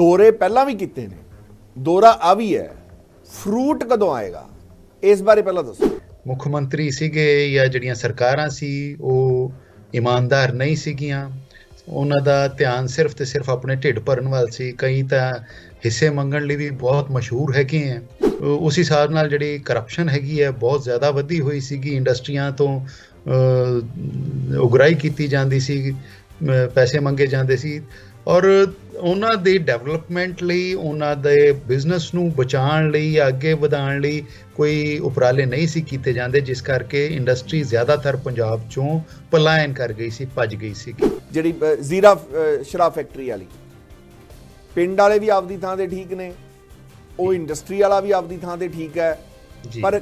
ਦੌਰੇ ਪਹਿਲਾਂ ਵੀ ਕੀਤੇ ਨੇ ਦੌਰਾ ਆ ਵੀ ਹੈ ਫਰੂਟ ਕਦੋਂ ਆਏਗਾ ਇਸ ਬਾਰੇ ਪਹਿਲਾਂ ਦੱਸੋ ਮੁੱਖ ਮੰਤਰੀ ਸੀਗੇ ਜਾਂ ਜਿਹੜੀਆਂ ਸਰਕਾਰਾਂ ਸੀ ਉਹ ਇਮਾਨਦਾਰ ਨਹੀਂ ਸੀਗੀਆਂ ਉਹਨਾਂ ਦਾ ਧਿਆਨ ਸਿਰਫ ਤੇ ਸਿਰਫ ਆਪਣੇ ਢਿੱਡ ਭਰਨ ਵੱਲ ਸੀ ਕਈ ਤਾਂ ਹਿੱਸੇ ਮੰਗਣ ਲਈ ਵੀ ਬਹੁਤ ਮਸ਼ਹੂਰ ਹੈਗੇ ਆ ਉਸੇ ਸਾਰ ਨਾਲ ਜਿਹੜੀ ਕਰਪਸ਼ਨ ਹੈਗੀ ਹੈ ਬਹੁਤ ਜ਼ਿਆਦਾ ਵਧੀ ਹੋਈ ਸੀਗੀ ਇੰਡਸਟਰੀਆਂ ਤੋਂ ਉਗਰਾਈ ਕੀਤੀ ਜਾਂਦੀ ਸੀ ਪੈਸੇ ਮੰਗੇ ਜਾਂਦੇ ਸੀ ਔਰ ਉਹਨਾਂ ਦੇ ਡਿਵੈਲਪਮੈਂਟ ਲਈ ਉਹਨਾਂ ਦੇ ਬਿਜ਼ਨਸ ਨੂੰ ਬਚਾਉਣ ਲਈ ਅੱਗੇ ਵਧਾਉਣ ਲਈ ਕੋਈ ਉਪਰਾਲੇ ਨਹੀਂ ਸੀ ਕੀਤੇ ਜਾਂਦੇ ਜਿਸ ਕਰਕੇ ਇੰਡਸਟਰੀ ਜ਼ਿਆਦਾਤਰ ਪੰਜਾਬ ਚੋਂ ਪਲਾਇਨ ਕਰ ਗਈ ਸੀ ਭੱਜ ਗਈ ਸੀ ਜਿਹੜੀ ਜ਼ੀਰਾ ਸ਼ਰਾਬ ਫੈਕਟਰੀ ਵਾਲੀ ਪਿੰਡ ਵਾਲੇ ਵੀ ਆਪਦੀ ਥਾਂ ਤੇ ਠੀਕ ਨੇ ਉਹ ਇੰਡਸਟਰੀ ਵਾਲਾ ਵੀ ਆਪਦੀ ਥਾਂ ਤੇ ਠੀਕ ਹੈ ਪਰ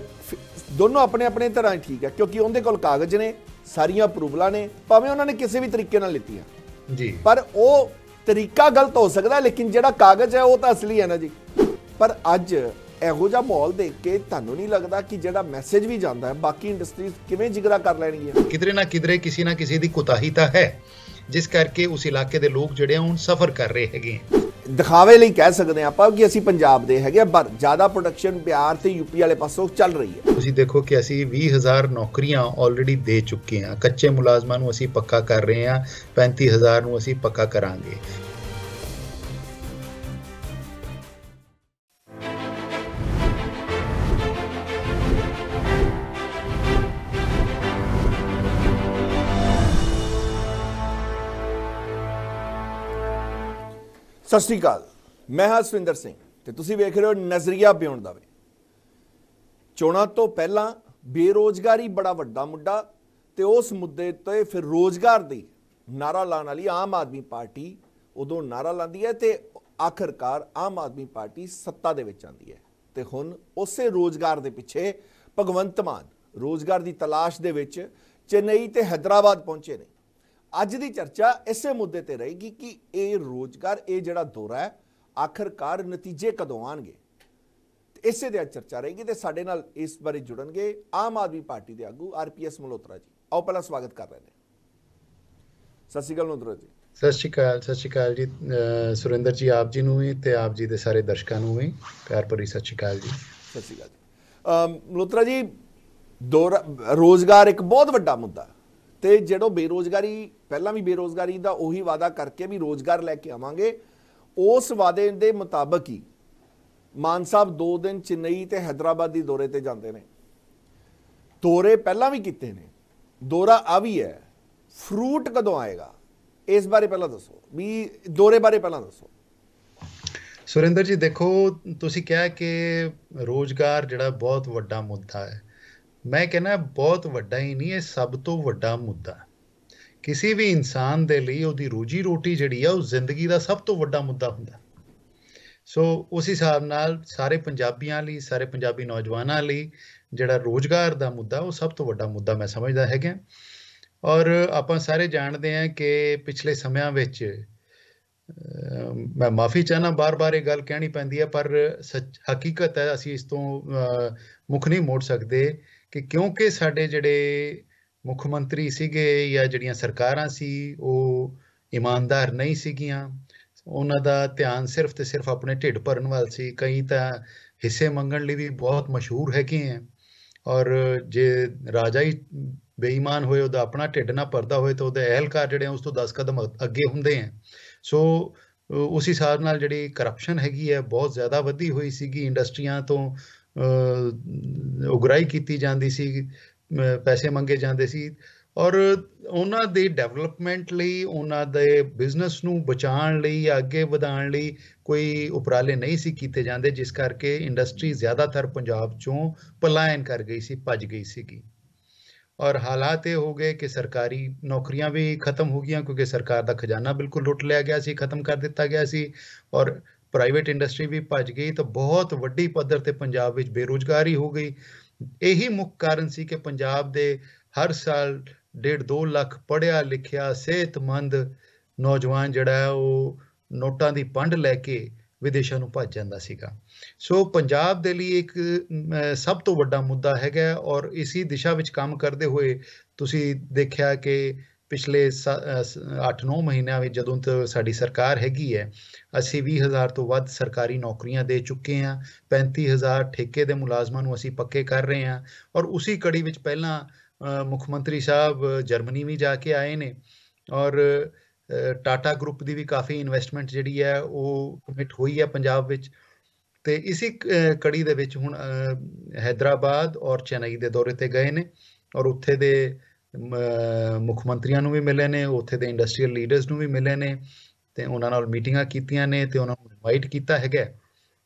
ਦੋਨੋਂ ਆਪਣੇ ਆਪਣੇ ਤਰ੍ਹਾਂ ਠੀਕ ਹੈ ਕਿਉਂਕਿ ਉਹਦੇ ਕੋਲ ਕਾਗਜ਼ ਨੇ ਸਾਰੀਆਂ ਅਪਰੂਵਲਾਂ ਨੇ ਭਾਵੇਂ ਉਹਨਾਂ ਨੇ ਕਿਸੇ ਵੀ ਤਰੀਕੇ ਨਾਲ ਲਿੱਤੀਆਂ ਜੀ ਪਰ ਉਹ ਤਰੀਕਾ ਗਲਤ ਹੋ ਸਕਦਾ ਲੇਕਿਨ ਜਿਹੜਾ ਕਾਗਜ਼ ਹੈ ਉਹ ਤਾਂ ਅਸਲੀ ਹੈ ਨਾ ਜੀ ਪਰ ਅੱਜ ਇਹੋ ਜਿਹਾ ਮਾਹੌਲ ਦੇਖ ਕੇ ਤੁਹਾਨੂੰ ਨਹੀਂ ਲੱਗਦਾ ਕਿ ਜਿਹੜਾ ਮੈਸੇਜ ਵੀ ਜਾਂਦਾ ਹੈ ਬਾਕੀ ਇੰਡਸਟਰੀਜ਼ ਕਿਵੇਂ ਜਿਗਰਾ ਕਰ ਲੈਣਗੀਆਂ ਕਿਧਰੇ ਨਾ ਕਿਧਰੇ ਕਿਸੇ ਨਾ ਕਿਸੇ ਦੀ ਕੁਤਾਹੀ ਤਾਂ ਹੈ ਜਿਸ ਕਰਕੇ ਉਸ ਇਲਾਕੇ ਦੇ ਲੋਕ ਜਿਹੜੇ ਹੁਣ ਸਫਰ ਕਰ ਰਹੇ ਹੈਗੇ ਦਿਖਾਵੇ ਲਈ ਕਹਿ ਸਕਦੇ ਆ ਆਪਾਂ ਕਿ ਅਸੀਂ ਪੰਜਾਬ ਦੇ ਹੈਗੇ ਪਰ ਜ਼ਿਆਦਾ ਪ੍ਰੋਡਕਸ਼ਨ ਬਿਹਾਰ ਤੇ ਯੂਪੀ ਵਾਲੇ ਪਾਸੋਂ ਚੱਲ ਰਹੀ ਹੈ ਤੁਸੀਂ ਦੇਖੋ ਕਿ ਅਸੀਂ 20000 ਨੌਕਰੀਆਂ ਆਲਰੇਡੀ ਦੇ ਚੁੱਕੇ ਆ ਕੱਚੇ ਮੁਲਾਜ਼ਮਾਂ ਨੂੰ ਅਸੀਂ ਪੱਕਾ ਕਰ ਰਹੇ ਆ 35000 ਨੂੰ ਅਸੀਂ ਪੱਕਾ ਕਰਾਂਗੇ ਸਤਿ ਸ਼੍ਰੀ ਅਕਾਲ ਮੈਂ ਹਾਂ ਸੁਰਿੰਦਰ ਸਿੰਘ ਤੇ ਤੁਸੀਂ ਵੇਖ ਰਹੇ ਹੋ ਨਜ਼ਰੀਆ ਬਿਉਣ ਦਾ ਵੇ ਚੋਣਾਂ ਤੋਂ ਪਹਿਲਾਂ ਬੇਰੋਜ਼ਗਾਰੀ ਬੜਾ ਵੱਡਾ ਮੁੱਦਾ ਤੇ ਉਸ ਮੁੱਦੇ ਤੇ ਫਿਰ ਰੋਜ਼ਗਾਰ ਦੀ ਨਾਰਾ ਲਾਣ ਵਾਲੀ ਆਮ ਆਦਮੀ ਪਾਰਟੀ ਉਦੋਂ ਨਾਰਾ ਲਾਂਦੀ ਹੈ ਤੇ ਆਖਰਕਾਰ ਆਮ ਆਦਮੀ ਪਾਰਟੀ ਸੱਤਾ ਦੇ ਵਿੱਚ ਆਂਦੀ ਹੈ ਤੇ ਹੁਣ ਉਸੇ ਰੋਜ਼ਗਾਰ ਦੇ ਪਿੱਛੇ ਭਗਵੰਤ ਮਾਨ ਰੋਜ਼ਗਾਰ ਦੀ ਤਲਾਸ਼ ਦੇ ਵਿੱਚ ਚੇਨਈ ਤੇ ਹైదరాబాద్ ਪਹੁੰਚੇ ਨੇ ਅੱਜ ਦੀ ਚਰਚਾ ਇਸੇ ਮੁੱਦੇ ਤੇ ਰਹੇਗੀ ਕਿ ਇਹ ਰੋਜ਼ਗਾਰ ਇਹ ਜਿਹੜਾ ਦੌਰਾ ਹੈ ਆਖਰਕਾਰ ਨਤੀਜੇ ਕਦੋਂ ਆਣਗੇ ਇਸੇ ਦੇ ਚਰਚਾ ਰਹੇਗੀ ਤੇ ਸਾਡੇ ਨਾਲ ਇਸ ਬਾਰੇ ਜੁੜਨਗੇ ਆਮ ਆਦਮੀ ਪਾਰਟੀ ਦੇ ਆਗੂ ਆਰਪੀਐਸ ਮਲੋਤਰਾ ਜੀ ਆਓ ਪਹਿਲਾਂ ਸਵਾਗਤ ਕਰ ਰਹੇ ਨੇ ਸਤਿ ਸ਼੍ਰੀ ਅਕਾਲ ਮਲੋਤਰਾ ਜੀ ਸਤਿ ਸ਼੍ਰੀ ਅਕਾਲ ਸਤਿ ਸ਼੍ਰੀ ਅਕਾਲ ਜੀ ਸੁਰਿੰਦਰ ਜੀ ਆਪ ਜੀ ਨੂੰ ਵੀ ਤੇ ਆਪ ਜੀ ਦੇ ਸਾਰੇ ਦਰਸ਼ਕਾਂ ਨੂੰ ਵੀ ਪਿਆਰ ਭਰੀ ਸਤਿ ਸ਼੍ਰੀ ਅਕਾਲ ਜੀ ਸਤਿ ਸ਼੍ਰੀ ਅਕਾਲ ਜੀ ਮਲੋਤਰਾ ਜੀ ਦੋ ਰੋਜ਼ਗਾਰ ਇੱਕ ਬਹੁਤ ਵੱਡਾ ਮੁੱਦਾ ਹੈ ਤੇ ਜਿਹੜੋ ਬੇਰੋਜ਼ਗਾਰੀ ਪਹਿਲਾਂ ਵੀ ਬੇਰੋਜ਼ਗਾਰੀ ਦਾ ਉਹੀ ਵਾਦਾ ਕਰਕੇ ਵੀ ਰੋਜ਼ਗਾਰ ਲੈ ਕੇ ਆਵਾਂਗੇ ਉਸ ਵਾਦੇ ਦੇ ਮੁਤਾਬਕ ਹੀ ਮਾਨ ਸਾਹਿਬ 2 ਦਿਨ ਚੇਨਈ ਤੇ ਹైదరాబాద్ ਦੀ ਦੌਰੇ ਤੇ ਜਾਂਦੇ ਨੇ ਦੌਰੇ ਪਹਿਲਾਂ ਵੀ ਕੀਤੇ ਨੇ ਦੌਰਾ ਆ ਵੀ ਹੈ ਫਰੂਟ ਕਦੋਂ ਆਏਗਾ ਇਸ ਬਾਰੇ ਪਹਿਲਾਂ ਦੱਸੋ ਵੀ ਦੌਰੇ ਬਾਰੇ ਪਹਿਲਾਂ ਦੱਸੋ ਸੁਰਿੰਦਰ ਜੀ ਦੇਖੋ ਤੁਸੀਂ ਕਿਹਾ ਕਿ ਰੋਜ਼ਗਾਰ ਜਿਹੜਾ ਬਹੁਤ ਵੱਡਾ ਮੁੱਦਾ ਹੈ ਮੈਂ ਕਹਿੰਦਾ ਬਹੁਤ ਵੱਡਾ ਹੀ ਨਹੀਂ ਇਹ ਸਭ ਤੋਂ ਵੱਡਾ ਮੁੱਦਾ ਕਿਸੇ ਵੀ ਇਨਸਾਨ ਦੇ ਲਈ ਉਹਦੀ ਰੋਜੀ ਰੋਟੀ ਜਿਹੜੀ ਆ ਉਹ ਜ਼ਿੰਦਗੀ ਦਾ ਸਭ ਤੋਂ ਵੱਡਾ ਮੁੱਦਾ ਹੁੰਦਾ ਸੋ ਉਸ ਹਿਸਾਬ ਨਾਲ ਸਾਰੇ ਪੰਜਾਬੀਆਂ ਲਈ ਸਾਰੇ ਪੰਜਾਬੀ ਨੌਜਵਾਨਾਂ ਲਈ ਜਿਹੜਾ ਰੋਜ਼ਗਾਰ ਦਾ ਮੁੱਦਾ ਉਹ ਸਭ ਤੋਂ ਵੱਡਾ ਮੁੱਦਾ ਮੈਂ ਸਮਝਦਾ ਹੈਗਾ ਔਰ ਆਪਾਂ ਸਾਰੇ ਜਾਣਦੇ ਹਾਂ ਕਿ ਪਿਛਲੇ ਸਮਿਆਂ ਵਿੱਚ ਮੈਂ ਮਾਫੀ ਚਾਹਨਾ ਬਾਰ-ਬਾਰ ਇਹ ਗੱਲ ਕਹਿਣੀ ਪੈਂਦੀ ਹੈ ਪਰ ਸੱਚ ਹਕੀਕਤ ਹੈ ਅਸੀਂ ਇਸ ਤੋਂ ਮੁੱਖ ਨਹੀਂ ਮੋੜ ਸਕਦੇ ਕਿ ਕਿਉਂਕਿ ਸਾਡੇ ਜਿਹੜੇ ਮੁੱਖ ਮੰਤਰੀ ਸੀਗੇ ਜਾਂ ਜਿਹੜੀਆਂ ਸਰਕਾਰਾਂ ਸੀ ਉਹ ਇਮਾਨਦਾਰ ਨਹੀਂ ਸੀਗੀਆਂ ਉਹਨਾਂ ਦਾ ਧਿਆਨ ਸਿਰਫ ਤੇ ਸਿਰਫ ਆਪਣੇ ਢਿੱਡ ਭਰਨ ਵੱਲ ਸੀ ਕਈ ਤਾਂ ਹਿੱਸੇ ਮੰਗਣ ਲਈ ਵੀ ਬਹੁਤ ਮਸ਼ਹੂਰ ਹੈਗੇ ਹੈ ਔਰ ਜੇ ਰਾਜਾ ਹੀ ਬੇਈਮਾਨ ਹੋਏ ਉਹਦਾ ਆਪਣਾ ਢਿੱਡ ਨਾ ਪਰਦਾ ਹੋਏ ਤਾਂ ਉਹਦੇ ਅਹਿਲਕਾਰ ਜਿਹੜੇ ਉਸ ਤੋਂ 10 ਕਦਮ ਅੱਗੇ ਹੁੰਦੇ ਆ ਸੋ ਉਸੇ ਸਾਰ ਨਾਲ ਜਿਹੜੀ ਕਰਪਸ਼ਨ ਹੈਗੀ ਹੈ ਬਹੁਤ ਜ਼ਿਆਦਾ ਵਧੀ ਹੋਈ ਸੀਗੀ ਇੰਡਸਟਰੀਆਂ ਤੋਂ ਉਗਰਾਈ ਕੀਤੀ ਜਾਂਦੀ ਸੀ ਪੈਸੇ ਮੰਗੇ ਜਾਂਦੇ ਸੀ ਔਰ ਉਹਨਾਂ ਦੇ ਡਿਵੈਲਪਮੈਂਟ ਲਈ ਉਹਨਾਂ ਦੇ ਬਿਜ਼ਨਸ ਨੂੰ ਬਚਾਉਣ ਲਈ ਅੱਗੇ ਵਧਾਉਣ ਲਈ ਕੋਈ ਉਪਰਾਲੇ ਨਹੀਂ ਸੀ ਕੀਤੇ ਜਾਂਦੇ ਜਿਸ ਕਰਕੇ ਇੰਡਸਟਰੀ ਜ਼ਿਆਦਾਤਰ ਪੰਜਾਬ ਚੋਂ ਪਲਾਇਨ ਕਰ ਗਈ ਸੀ ਭੱਜ ਗਈ ਸੀਗੀ ਔਰ ਹਾਲਾਤ ਇਹ ਹੋ ਗਏ ਕਿ ਸਰਕਾਰੀ ਨੌਕਰੀਆਂ ਵੀ ਖਤਮ ਹੋ ਗਈਆਂ ਕਿਉਂਕਿ ਸਰਕਾਰ ਦਾ ਖਜ਼ਾਨਾ ਬਿਲਕੁਲ ਲੁੱਟ ਲਿਆ ਗਿਆ ਸੀ ਖਤਮ ਕਰ ਦਿੱਤਾ ਗਿਆ ਸੀ ਔਰ ਪ੍ਰਾਈਵੇਟ ਇੰਡਸਟਰੀ ਵੀ ਭੱਜ ਗਈ ਤਾਂ ਬਹੁਤ ਵੱਡੀ ਪੱਧਰ ਤੇ ਪੰਜਾਬ ਵਿੱਚ ਬੇਰੋਜ਼ਗਾਰੀ ਹੋ ਗਈ ਇਹੀ ਮੁੱਖ ਕਾਰਨ ਸੀ ਕਿ ਪੰਜਾਬ ਦੇ ਹਰ ਸਾਲ 1.5-2 ਲੱਖ ਪੜਿਆ ਲਿਖਿਆ ਸਿਹਤਮੰਦ ਨੌਜਵਾਨ ਜਿਹੜਾ ਹੈ ਉਹ ਨੋਟਾਂ ਦੀ ਪੰਡ ਲੈ ਕੇ ਵਿਦੇਸ਼ਾਂ ਨੂੰ ਭੱਜ ਜਾਂਦਾ ਸੀਗਾ ਸੋ ਪੰਜਾਬ ਦੇ ਲਈ ਇੱਕ ਸਭ ਤੋਂ ਵੱਡਾ ਮੁੱਦਾ ਹੈਗਾ ਔਰ ਇਸੇ ਦਿਸ਼ਾ ਵਿੱਚ ਕੰਮ ਕਰਦੇ ਹੋਏ ਤੁਸੀਂ ਦੇਖਿਆ ਕਿ ਪਿਛਲੇ 8-9 ਮਹੀਨਿਆਂ ਵਿੱਚ ਜਦੋਂ ਤੋਂ ਸਾਡੀ ਸਰਕਾਰ ਹੈਗੀ ਹੈ ਅਸੀਂ 20000 ਤੋਂ ਵੱਧ ਸਰਕਾਰੀ ਨੌਕਰੀਆਂ ਦੇ ਚੁੱਕੇ ਹਾਂ 35000 ਠੇਕੇ ਦੇ ਮੁਲਾਜ਼ਮਾਂ ਨੂੰ ਅਸੀਂ ਪੱਕੇ ਕਰ ਰਹੇ ਹਾਂ ਔਰ ਉਸੇ ਕੜੀ ਵਿੱਚ ਪਹਿਲਾਂ ਮੁੱਖ ਮੰਤਰੀ ਸਾਹਿਬ ਜਰਮਨੀ ਵੀ ਜਾ ਕੇ ਆਏ ਨੇ ਔਰ ਟਾਟਾ ਗਰੁੱਪ ਦੀ ਵੀ ਕਾਫੀ ਇਨਵੈਸਟਮੈਂਟ ਜਿਹੜੀ ਹੈ ਉਹ ਕਮਿਟ ਹੋਈ ਹੈ ਪੰਜਾਬ ਵਿੱਚ ਤੇ ਇਸੇ ਕੜੀ ਦੇ ਵਿੱਚ ਹੁਣ ਹైదరాబాద్ ਔਰ ਚੇਨਈ ਦੇ ਦੌਰੇ ਤੇ ਗਏ ਨੇ ਔਰ ਉੱਥੇ ਦੇ ਮੁੱਖ ਮੰਤਰੀਆਂ ਨੂੰ ਵੀ ਮਿਲੇ ਨੇ ਉੱਥੇ ਦੇ ਇੰਡਸਟਰੀਅਲ ਲੀਡਰਸ ਨੂੰ ਵੀ ਮਿਲੇ ਨੇ ਤੇ ਉਹਨਾਂ ਨਾਲ ਮੀਟਿੰਗਾਂ ਕੀਤੀਆਂ ਨੇ ਤੇ ਉਹਨਾਂ ਨੂੰ ਇਨਵਾਈਟ ਕੀਤਾ ਹੈਗਾ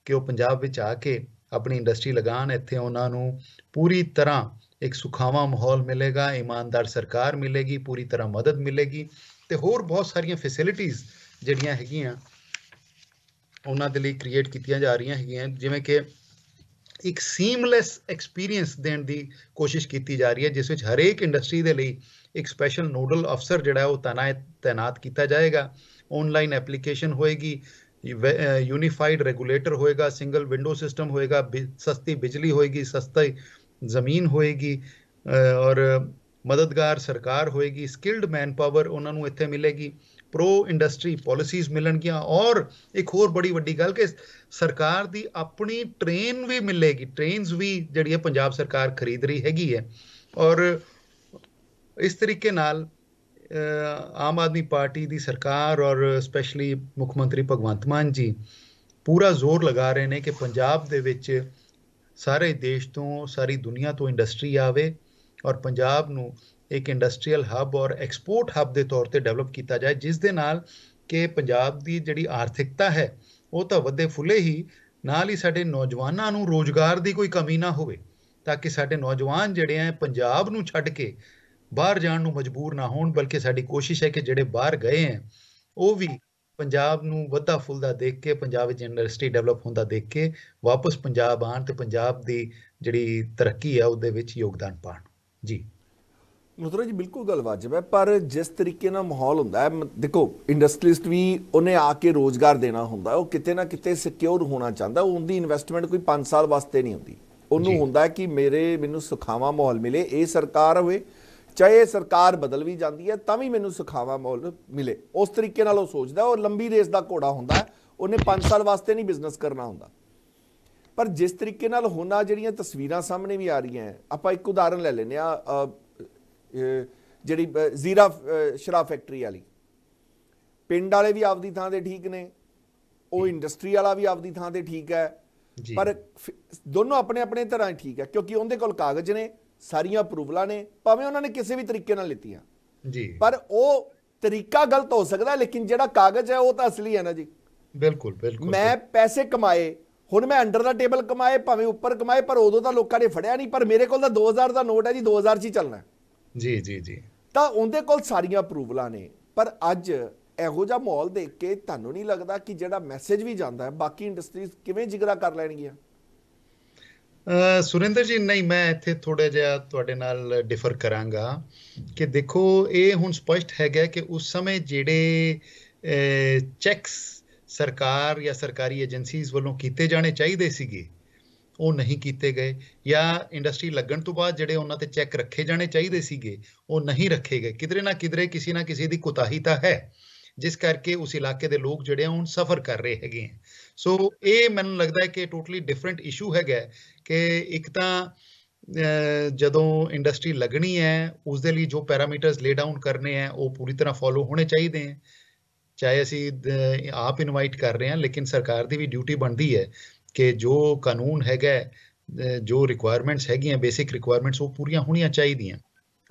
ਕਿ ਉਹ ਪੰਜਾਬ ਵਿੱਚ ਆ ਕੇ ਆਪਣੀ ਇੰਡਸਟਰੀ ਲਗਾਣ ਇੱਥੇ ਉਹਨਾਂ ਨੂੰ ਪੂਰੀ ਤਰ੍ਹਾਂ ਇੱਕ ਸੁਖਾਵਾਂ ਮਾਹੌਲ ਮਿਲੇਗਾ ਇਮਾਨਦਾਰ ਸਰਕਾਰ ਮਿਲੇਗੀ ਪੂਰੀ ਤਰ੍ਹਾਂ ਮਦਦ ਮਿਲੇਗੀ ਤੇ ਹੋਰ ਬਹੁਤ ਸਾਰੀਆਂ ਫੈਸਿਲਿਟੀਆਂ ਜਿਹੜੀਆਂ ਹੈਗੀਆਂ ਉਹਨਾਂ ਦੇ ਲਈ ਕ੍ਰੀਏਟ ਕੀਤੀਆਂ ਜਾ ਰਹੀਆਂ ਹੈਗੀਆਂ ਜਿਵੇਂ ਕਿ ਇੱਕ ਸੀਮਲੈਸ ਐਕਸਪੀਰੀਅੰਸ ਦੇਣ ਦੀ ਕੋਸ਼ਿਸ਼ ਕੀਤੀ ਜਾ ਰਹੀ ਹੈ ਜਿਸ ਵਿੱਚ ਹਰੇਕ ਇੰਡਸਟਰੀ ਦੇ ਲਈ ਇੱਕ ਸਪੈਸ਼ਲ ਨੋਡਲ ਅਫਸਰ ਜਿਹੜਾ ਉਹ ਤਾਇਨਾਤ ਕੀਤਾ ਜਾਏਗਾ ਆਨਲਾਈਨ ਐਪਲੀਕੇਸ਼ਨ ਹੋਏਗੀ ਯੂਨੀਫਾਈਡ ਰੈਗੂਲੇਟਰ ਹੋਏਗਾ ਸਿੰਗਲ ਵਿੰਡੋ ਸਿਸਟਮ ਹੋਏਗਾ ਸਸਤੀ ਬਿਜਲੀ ਹੋਏਗੀ ਸਸਤੀ ਜ਼ਮੀਨ ਹੋਏਗੀ ਔਰ ਮਦਦਗਾਰ ਸਰਕਾਰ ਹੋਏਗੀ ਸਕਿਲਡ ਮੈਨਪਾਵਰ ਉਹਨਾਂ ਨੂੰ ਇੱਥੇ ਮਿਲੇਗੀ ਪ੍ਰੋ ਇੰਡਸਟਰੀ ਪਾਲਿਸੀਜ਼ ਮਿਲਣਗੀਆਂ ਔਰ ਇੱਕ ਹੋਰ ਬੜੀ ਵੱਡੀ ਗੱਲ ਕਿ ਸਰਕਾਰ ਦੀ ਆਪਣੀ ਟ੍ਰੇਨ ਵੀ ਮਿਲੇਗੀ ਟ੍ਰੇਨਸ ਵੀ ਜਿਹੜੀ ਹੈ ਪੰਜਾਬ ਸਰਕਾਰ ਖਰੀਦ ਰਹੀ ਹੈਗੀ ਹੈ ਔਰ ਇਸ ਤਰੀਕੇ ਨਾਲ ਆਮ ਆਦਮੀ ਪਾਰਟੀ ਦੀ ਸਰਕਾਰ ਔਰ ਸਪੈਸ਼ਲੀ ਮੁੱਖ ਮੰਤਰੀ ਭਗਵੰਤ ਮਾਨ ਜੀ ਪੂਰਾ ਜ਼ੋਰ ਲਗਾ ਰਹੇ ਨੇ ਕਿ ਪੰਜਾਬ ਦੇ ਵਿੱਚ ਸਾਰੇ ਦੇਸ਼ ਤੋਂ ਸਾਰੀ ਦੁਨੀਆ ਤੋਂ ਇੰਡਸਟਰੀ ਆਵੇ ਔਰ ਪੰਜਾਬ ਨੂੰ ਇੱਕ ਇੰਡਸਟਰੀਅਲ ਹੱਬ ਔਰ ਐਕਸਪੋਰਟ ਹੱਬ ਦੇ ਤੌਰ ਤੇ ਡਿਵੈਲਪ ਕੀਤਾ ਜਾਏ ਜਿਸ ਦੇ ਨਾਲ ਕਿ ਪੰਜਾਬ ਦੀ ਜਿਹੜੀ ਆਰਥਿਕਤਾ ਹੈ ਉਹ ਤਾਂ ਵੱਧੇ ਫੁੱਲੇ ਹੀ ਨਾਲ ਹੀ ਸਾਡੇ ਨੌਜਵਾਨਾਂ ਨੂੰ ਰੋਜ਼ਗਾਰ ਦੀ ਕੋਈ ਕਮੀ ਨਾ ਹੋਵੇ ਤਾਂ ਕਿ ਸਾਡੇ ਨੌਜਵਾਨ ਜਿਹੜੇ ਆ ਪੰਜਾਬ ਨੂੰ ਛੱਡ ਕੇ ਬਾਹਰ ਜਾਣ ਨੂੰ ਮਜਬੂਰ ਨਾ ਹੋਣ ਬਲਕਿ ਸਾਡੀ ਕੋਸ਼ਿਸ਼ ਹੈ ਕਿ ਜਿਹੜੇ ਬਾਹਰ ਗਏ ਆ ਉਹ ਵੀ ਪੰਜਾਬ ਨੂੰ ਵੱਧਾ ਫੁੱਲਦਾ ਦੇਖ ਕੇ ਪੰਜਾਬ ਵਿੱਚ ਇੰਡਸਟਰੀ ਡਿਵੈਲਪ ਹੁੰਦਾ ਦੇਖ ਕੇ ਵਾਪਸ ਪੰਜਾਬ ਆਣ ਤੇ ਪੰਜਾਬ ਦੀ ਜਿਹੜੀ ਤਰੱਕੀ ਆ ਉਹਦੇ ਵਿੱਚ ਯੋਗਦਾਨ ਪਾਣ ਜੀ ਮਤਲਬ ਜੀ ਬਿਲਕੁਲ ਗੱਲ ਵਾਜਬ ਹੈ ਪਰ ਜਿਸ ਤਰੀਕੇ ਨਾਲ ਮਾਹੌਲ ਹੁੰਦਾ ਹੈ ਦੇਖੋ ਇੰਡਸਟਰੀਸਟ ਵੀ ਉਹਨੇ ਆ ਕੇ ਰੋਜ਼ਗਾਰ ਦੇਣਾ ਹੁੰਦਾ ਉਹ ਕਿਤੇ ਨਾ ਕਿਤੇ ਸਿਕਿਉਰ ਹੋਣਾ ਚਾਹੁੰਦਾ ਉਹਦੀ ਇਨਵੈਸਟਮੈਂਟ ਕੋਈ 5 ਸਾਲ ਵਾਸਤੇ ਨਹੀਂ ਹੁੰਦੀ ਉਹਨੂੰ ਹੁੰਦਾ ਕਿ ਮੇਰੇ ਮੈਨੂੰ ਸੁਖਾਵਾ ਮਾਹੌਲ ਮਿਲੇ ਇਹ ਸਰਕਾਰ ਹੋਵੇ ਚਾਹੇ ਸਰਕਾਰ ਬਦਲ ਵੀ ਜਾਂਦੀ ਹੈ ਤਾਂ ਵੀ ਮੈਨੂੰ ਸੁਖਾਵਾ ਮਾਹੌਲ ਮਿਲੇ ਉਸ ਤਰੀਕੇ ਨਾਲ ਉਹ ਸੋਚਦਾ ਉਹ ਲੰਬੀ ਰੇਸ ਦਾ ਘੋੜਾ ਹੁੰਦਾ ਉਹਨੇ 5 ਸਾਲ ਵਾਸਤੇ ਨਹੀਂ ਬਿਜ਼ਨਸ ਕਰਨਾ ਹੁੰਦਾ ਪਰ ਜਿਸ ਤਰੀਕੇ ਨਾਲ ਹੋਣਾ ਜਿਹੜੀਆਂ ਤਸਵੀਰਾਂ ਸਾਹਮਣੇ ਵੀ ਆ ਰਹੀਆਂ ਆਪਾਂ ਇੱਕ ਉਦਾਹਰਨ ਲੈ ਲੈਨੇ ਆ ਜਿਹੜੀ ਜ਼ੀਰਾ ਸ਼ਰਾਬ ਫੈਕਟਰੀ ਵਾਲੀ ਪਿੰਡ ਵਾਲੇ ਵੀ ਆਪਦੀ ਥਾਂ ਦੇ ਠੀਕ ਨੇ ਉਹ ਇੰਡਸਟਰੀ ਵਾਲਾ ਵੀ ਆਪਦੀ ਥਾਂ ਤੇ ਠੀਕ ਹੈ ਪਰ ਦੋਨੋਂ ਆਪਣੇ ਆਪਣੇ ਤਰ੍ਹਾਂ ਠੀਕ ਹੈ ਕਿਉਂਕਿ ਉਹਦੇ ਕੋਲ ਕਾਗਜ਼ ਨੇ ਸਾਰੀਆਂ ਅਪਰੂਵਲਾਂ ਨੇ ਭਾਵੇਂ ਉਹਨਾਂ ਨੇ ਕਿਸੇ ਵੀ ਤਰੀਕੇ ਨਾਲ ਲਿੱਤੀਆਂ ਜੀ ਪਰ ਉਹ ਤਰੀਕਾ ਗਲਤ ਹੋ ਸਕਦਾ ਲੇਕਿਨ ਜਿਹੜਾ ਕਾਗਜ਼ ਹੈ ਉਹ ਤਾਂ ਅਸਲੀ ਹੈ ਨਾ ਜੀ ਬਿਲਕੁਲ ਬਿਲਕੁਲ ਮੈਂ ਪੈਸੇ ਕਮਾਏ ਹੁਣ ਮੈਂ ਅੰਡਰ ਦਾ ਟੇਬਲ ਕਮਾਏ ਭਾਵੇਂ ਉੱਪਰ ਕਮਾਏ ਪਰ ਉਦੋਂ ਤਾਂ ਲੋਕਾਂ ਨੇ ਫੜਿਆ ਨਹੀਂ ਪਰ ਮੇਰੇ ਕੋਲ ਤਾਂ 2000 ਦਾ ਨੋਟ ਹੈ ਜੀ 2000 ਚ ਹੀ ਚੱਲਣਾ ਜੀ ਜੀ ਜੀ ਤਾਂ ਉਹਦੇ ਕੋਲ ਸਾਰੀਆਂ ਅਪਰੂਵਲਾਂ ਨੇ ਪਰ ਅੱਜ ਇਹੋ ਜਿਹਾ ਮਾਹੌਲ ਦੇਖ ਕੇ ਤੁਹਾਨੂੰ ਨਹੀਂ ਲੱਗਦਾ ਕਿ ਜਿਹੜਾ ਮੈਸੇਜ ਵੀ ਜਾਂਦਾ ਹੈ ਬਾਕੀ ਇੰਡਸਟਰੀਜ਼ ਕਿਵੇਂ ਜਿਗਰਾ ਕਰ ਲੈਣਗੀਆਂ ਸੁਰਿੰਦਰ ਜੀ ਨਹੀਂ ਮੈਂ ਇੱਥੇ ਥੋੜਾ ਜਿਹਾ ਤੁਹਾਡੇ ਨਾਲ ਡਿਫਰ ਕਰਾਂਗਾ ਕਿ ਦੇਖੋ ਇਹ ਹੁਣ ਸਪਸ਼ਟ ਹੈਗਾ ਕਿ ਉਸ ਸਮੇਂ ਜਿਹੜੇ ਚੈਕਸ ਸਰਕਾਰ ਜਾਂ ਸਰਕਾਰੀ ਏਜੰਸੀਜ਼ ਵੱਲੋਂ ਕੀਤੇ ਜਾਣੇ ਚਾਹੀਦੇ ਸੀਗੇ ਉਹ ਨਹੀਂ ਕੀਤੇ ਗਏ ਜਾਂ ਇੰਡਸਟਰੀ ਲੱਗਣ ਤੋਂ ਬਾਅਦ ਜਿਹੜੇ ਉਹਨਾਂ ਤੇ ਚੈੱਕ ਰੱਖੇ ਜਾਣੇ ਚਾਹੀਦੇ ਸੀਗੇ ਉਹ ਨਹੀਂ ਰੱਖੇ ਗਏ ਕਿਧਰੇ ਨਾ ਕਿਧਰੇ ਕਿਸੇ ਨਾ ਕਿਸੇ ਦੀ ਕੁਤਾਹੀ ਤਾਂ ਹੈ ਜਿਸ ਕਰਕੇ ਉਸ ਇਲਾਕੇ ਦੇ ਲੋਕ ਜਿਹੜੇ ਆ ਹੁਣ ਸਫਰ ਕਰ ਰਹੇ ਹੈਗੇ ਸੋ ਇਹ ਮੈਨੂੰ ਲੱਗਦਾ ਹੈ ਕਿ ਟੋਟਲੀ ਡਿਫਰੈਂਟ ਇਸ਼ੂ ਹੈਗਾ ਕਿ ਇੱਕ ਤਾਂ ਜਦੋਂ ਇੰਡਸਟਰੀ ਲੱਗਣੀ ਹੈ ਉਸ ਦੇ ਲਈ ਜੋ ਪੈਰਾਮੀਟਰਸ ਲੇ ਡਾਊਨ ਕਰਨੇ ਆ ਉਹ ਪੂਰੀ ਤਰ੍ਹਾਂ ਫੋਲੋ ਹੋਣੇ ਚਾਹੀਦੇ ਆ ਚਾਹੇ ਅਸੀਂ ਆਪ ਇਨਵਾਈਟ ਕਰ ਰਹੇ ਹਾਂ ਲੇਕਿਨ ਸਰਕਾਰ ਦੀ ਵੀ ਡਿਊਟੀ ਬਣਦੀ ਹੈ ਕਿ ਜੋ ਕਾਨੂੰਨ ਹੈਗਾ ਜੋ ਰਿਕੁਆਇਰਮੈਂਟਸ ਹੈਗੀਆਂ ਬੇਸਿਕ ਰਿਕੁਆਇਰਮੈਂਟਸ ਉਹ ਪੂਰੀਆਂ ਹੋਣੀਆਂ ਚਾਹੀਦੀਆਂ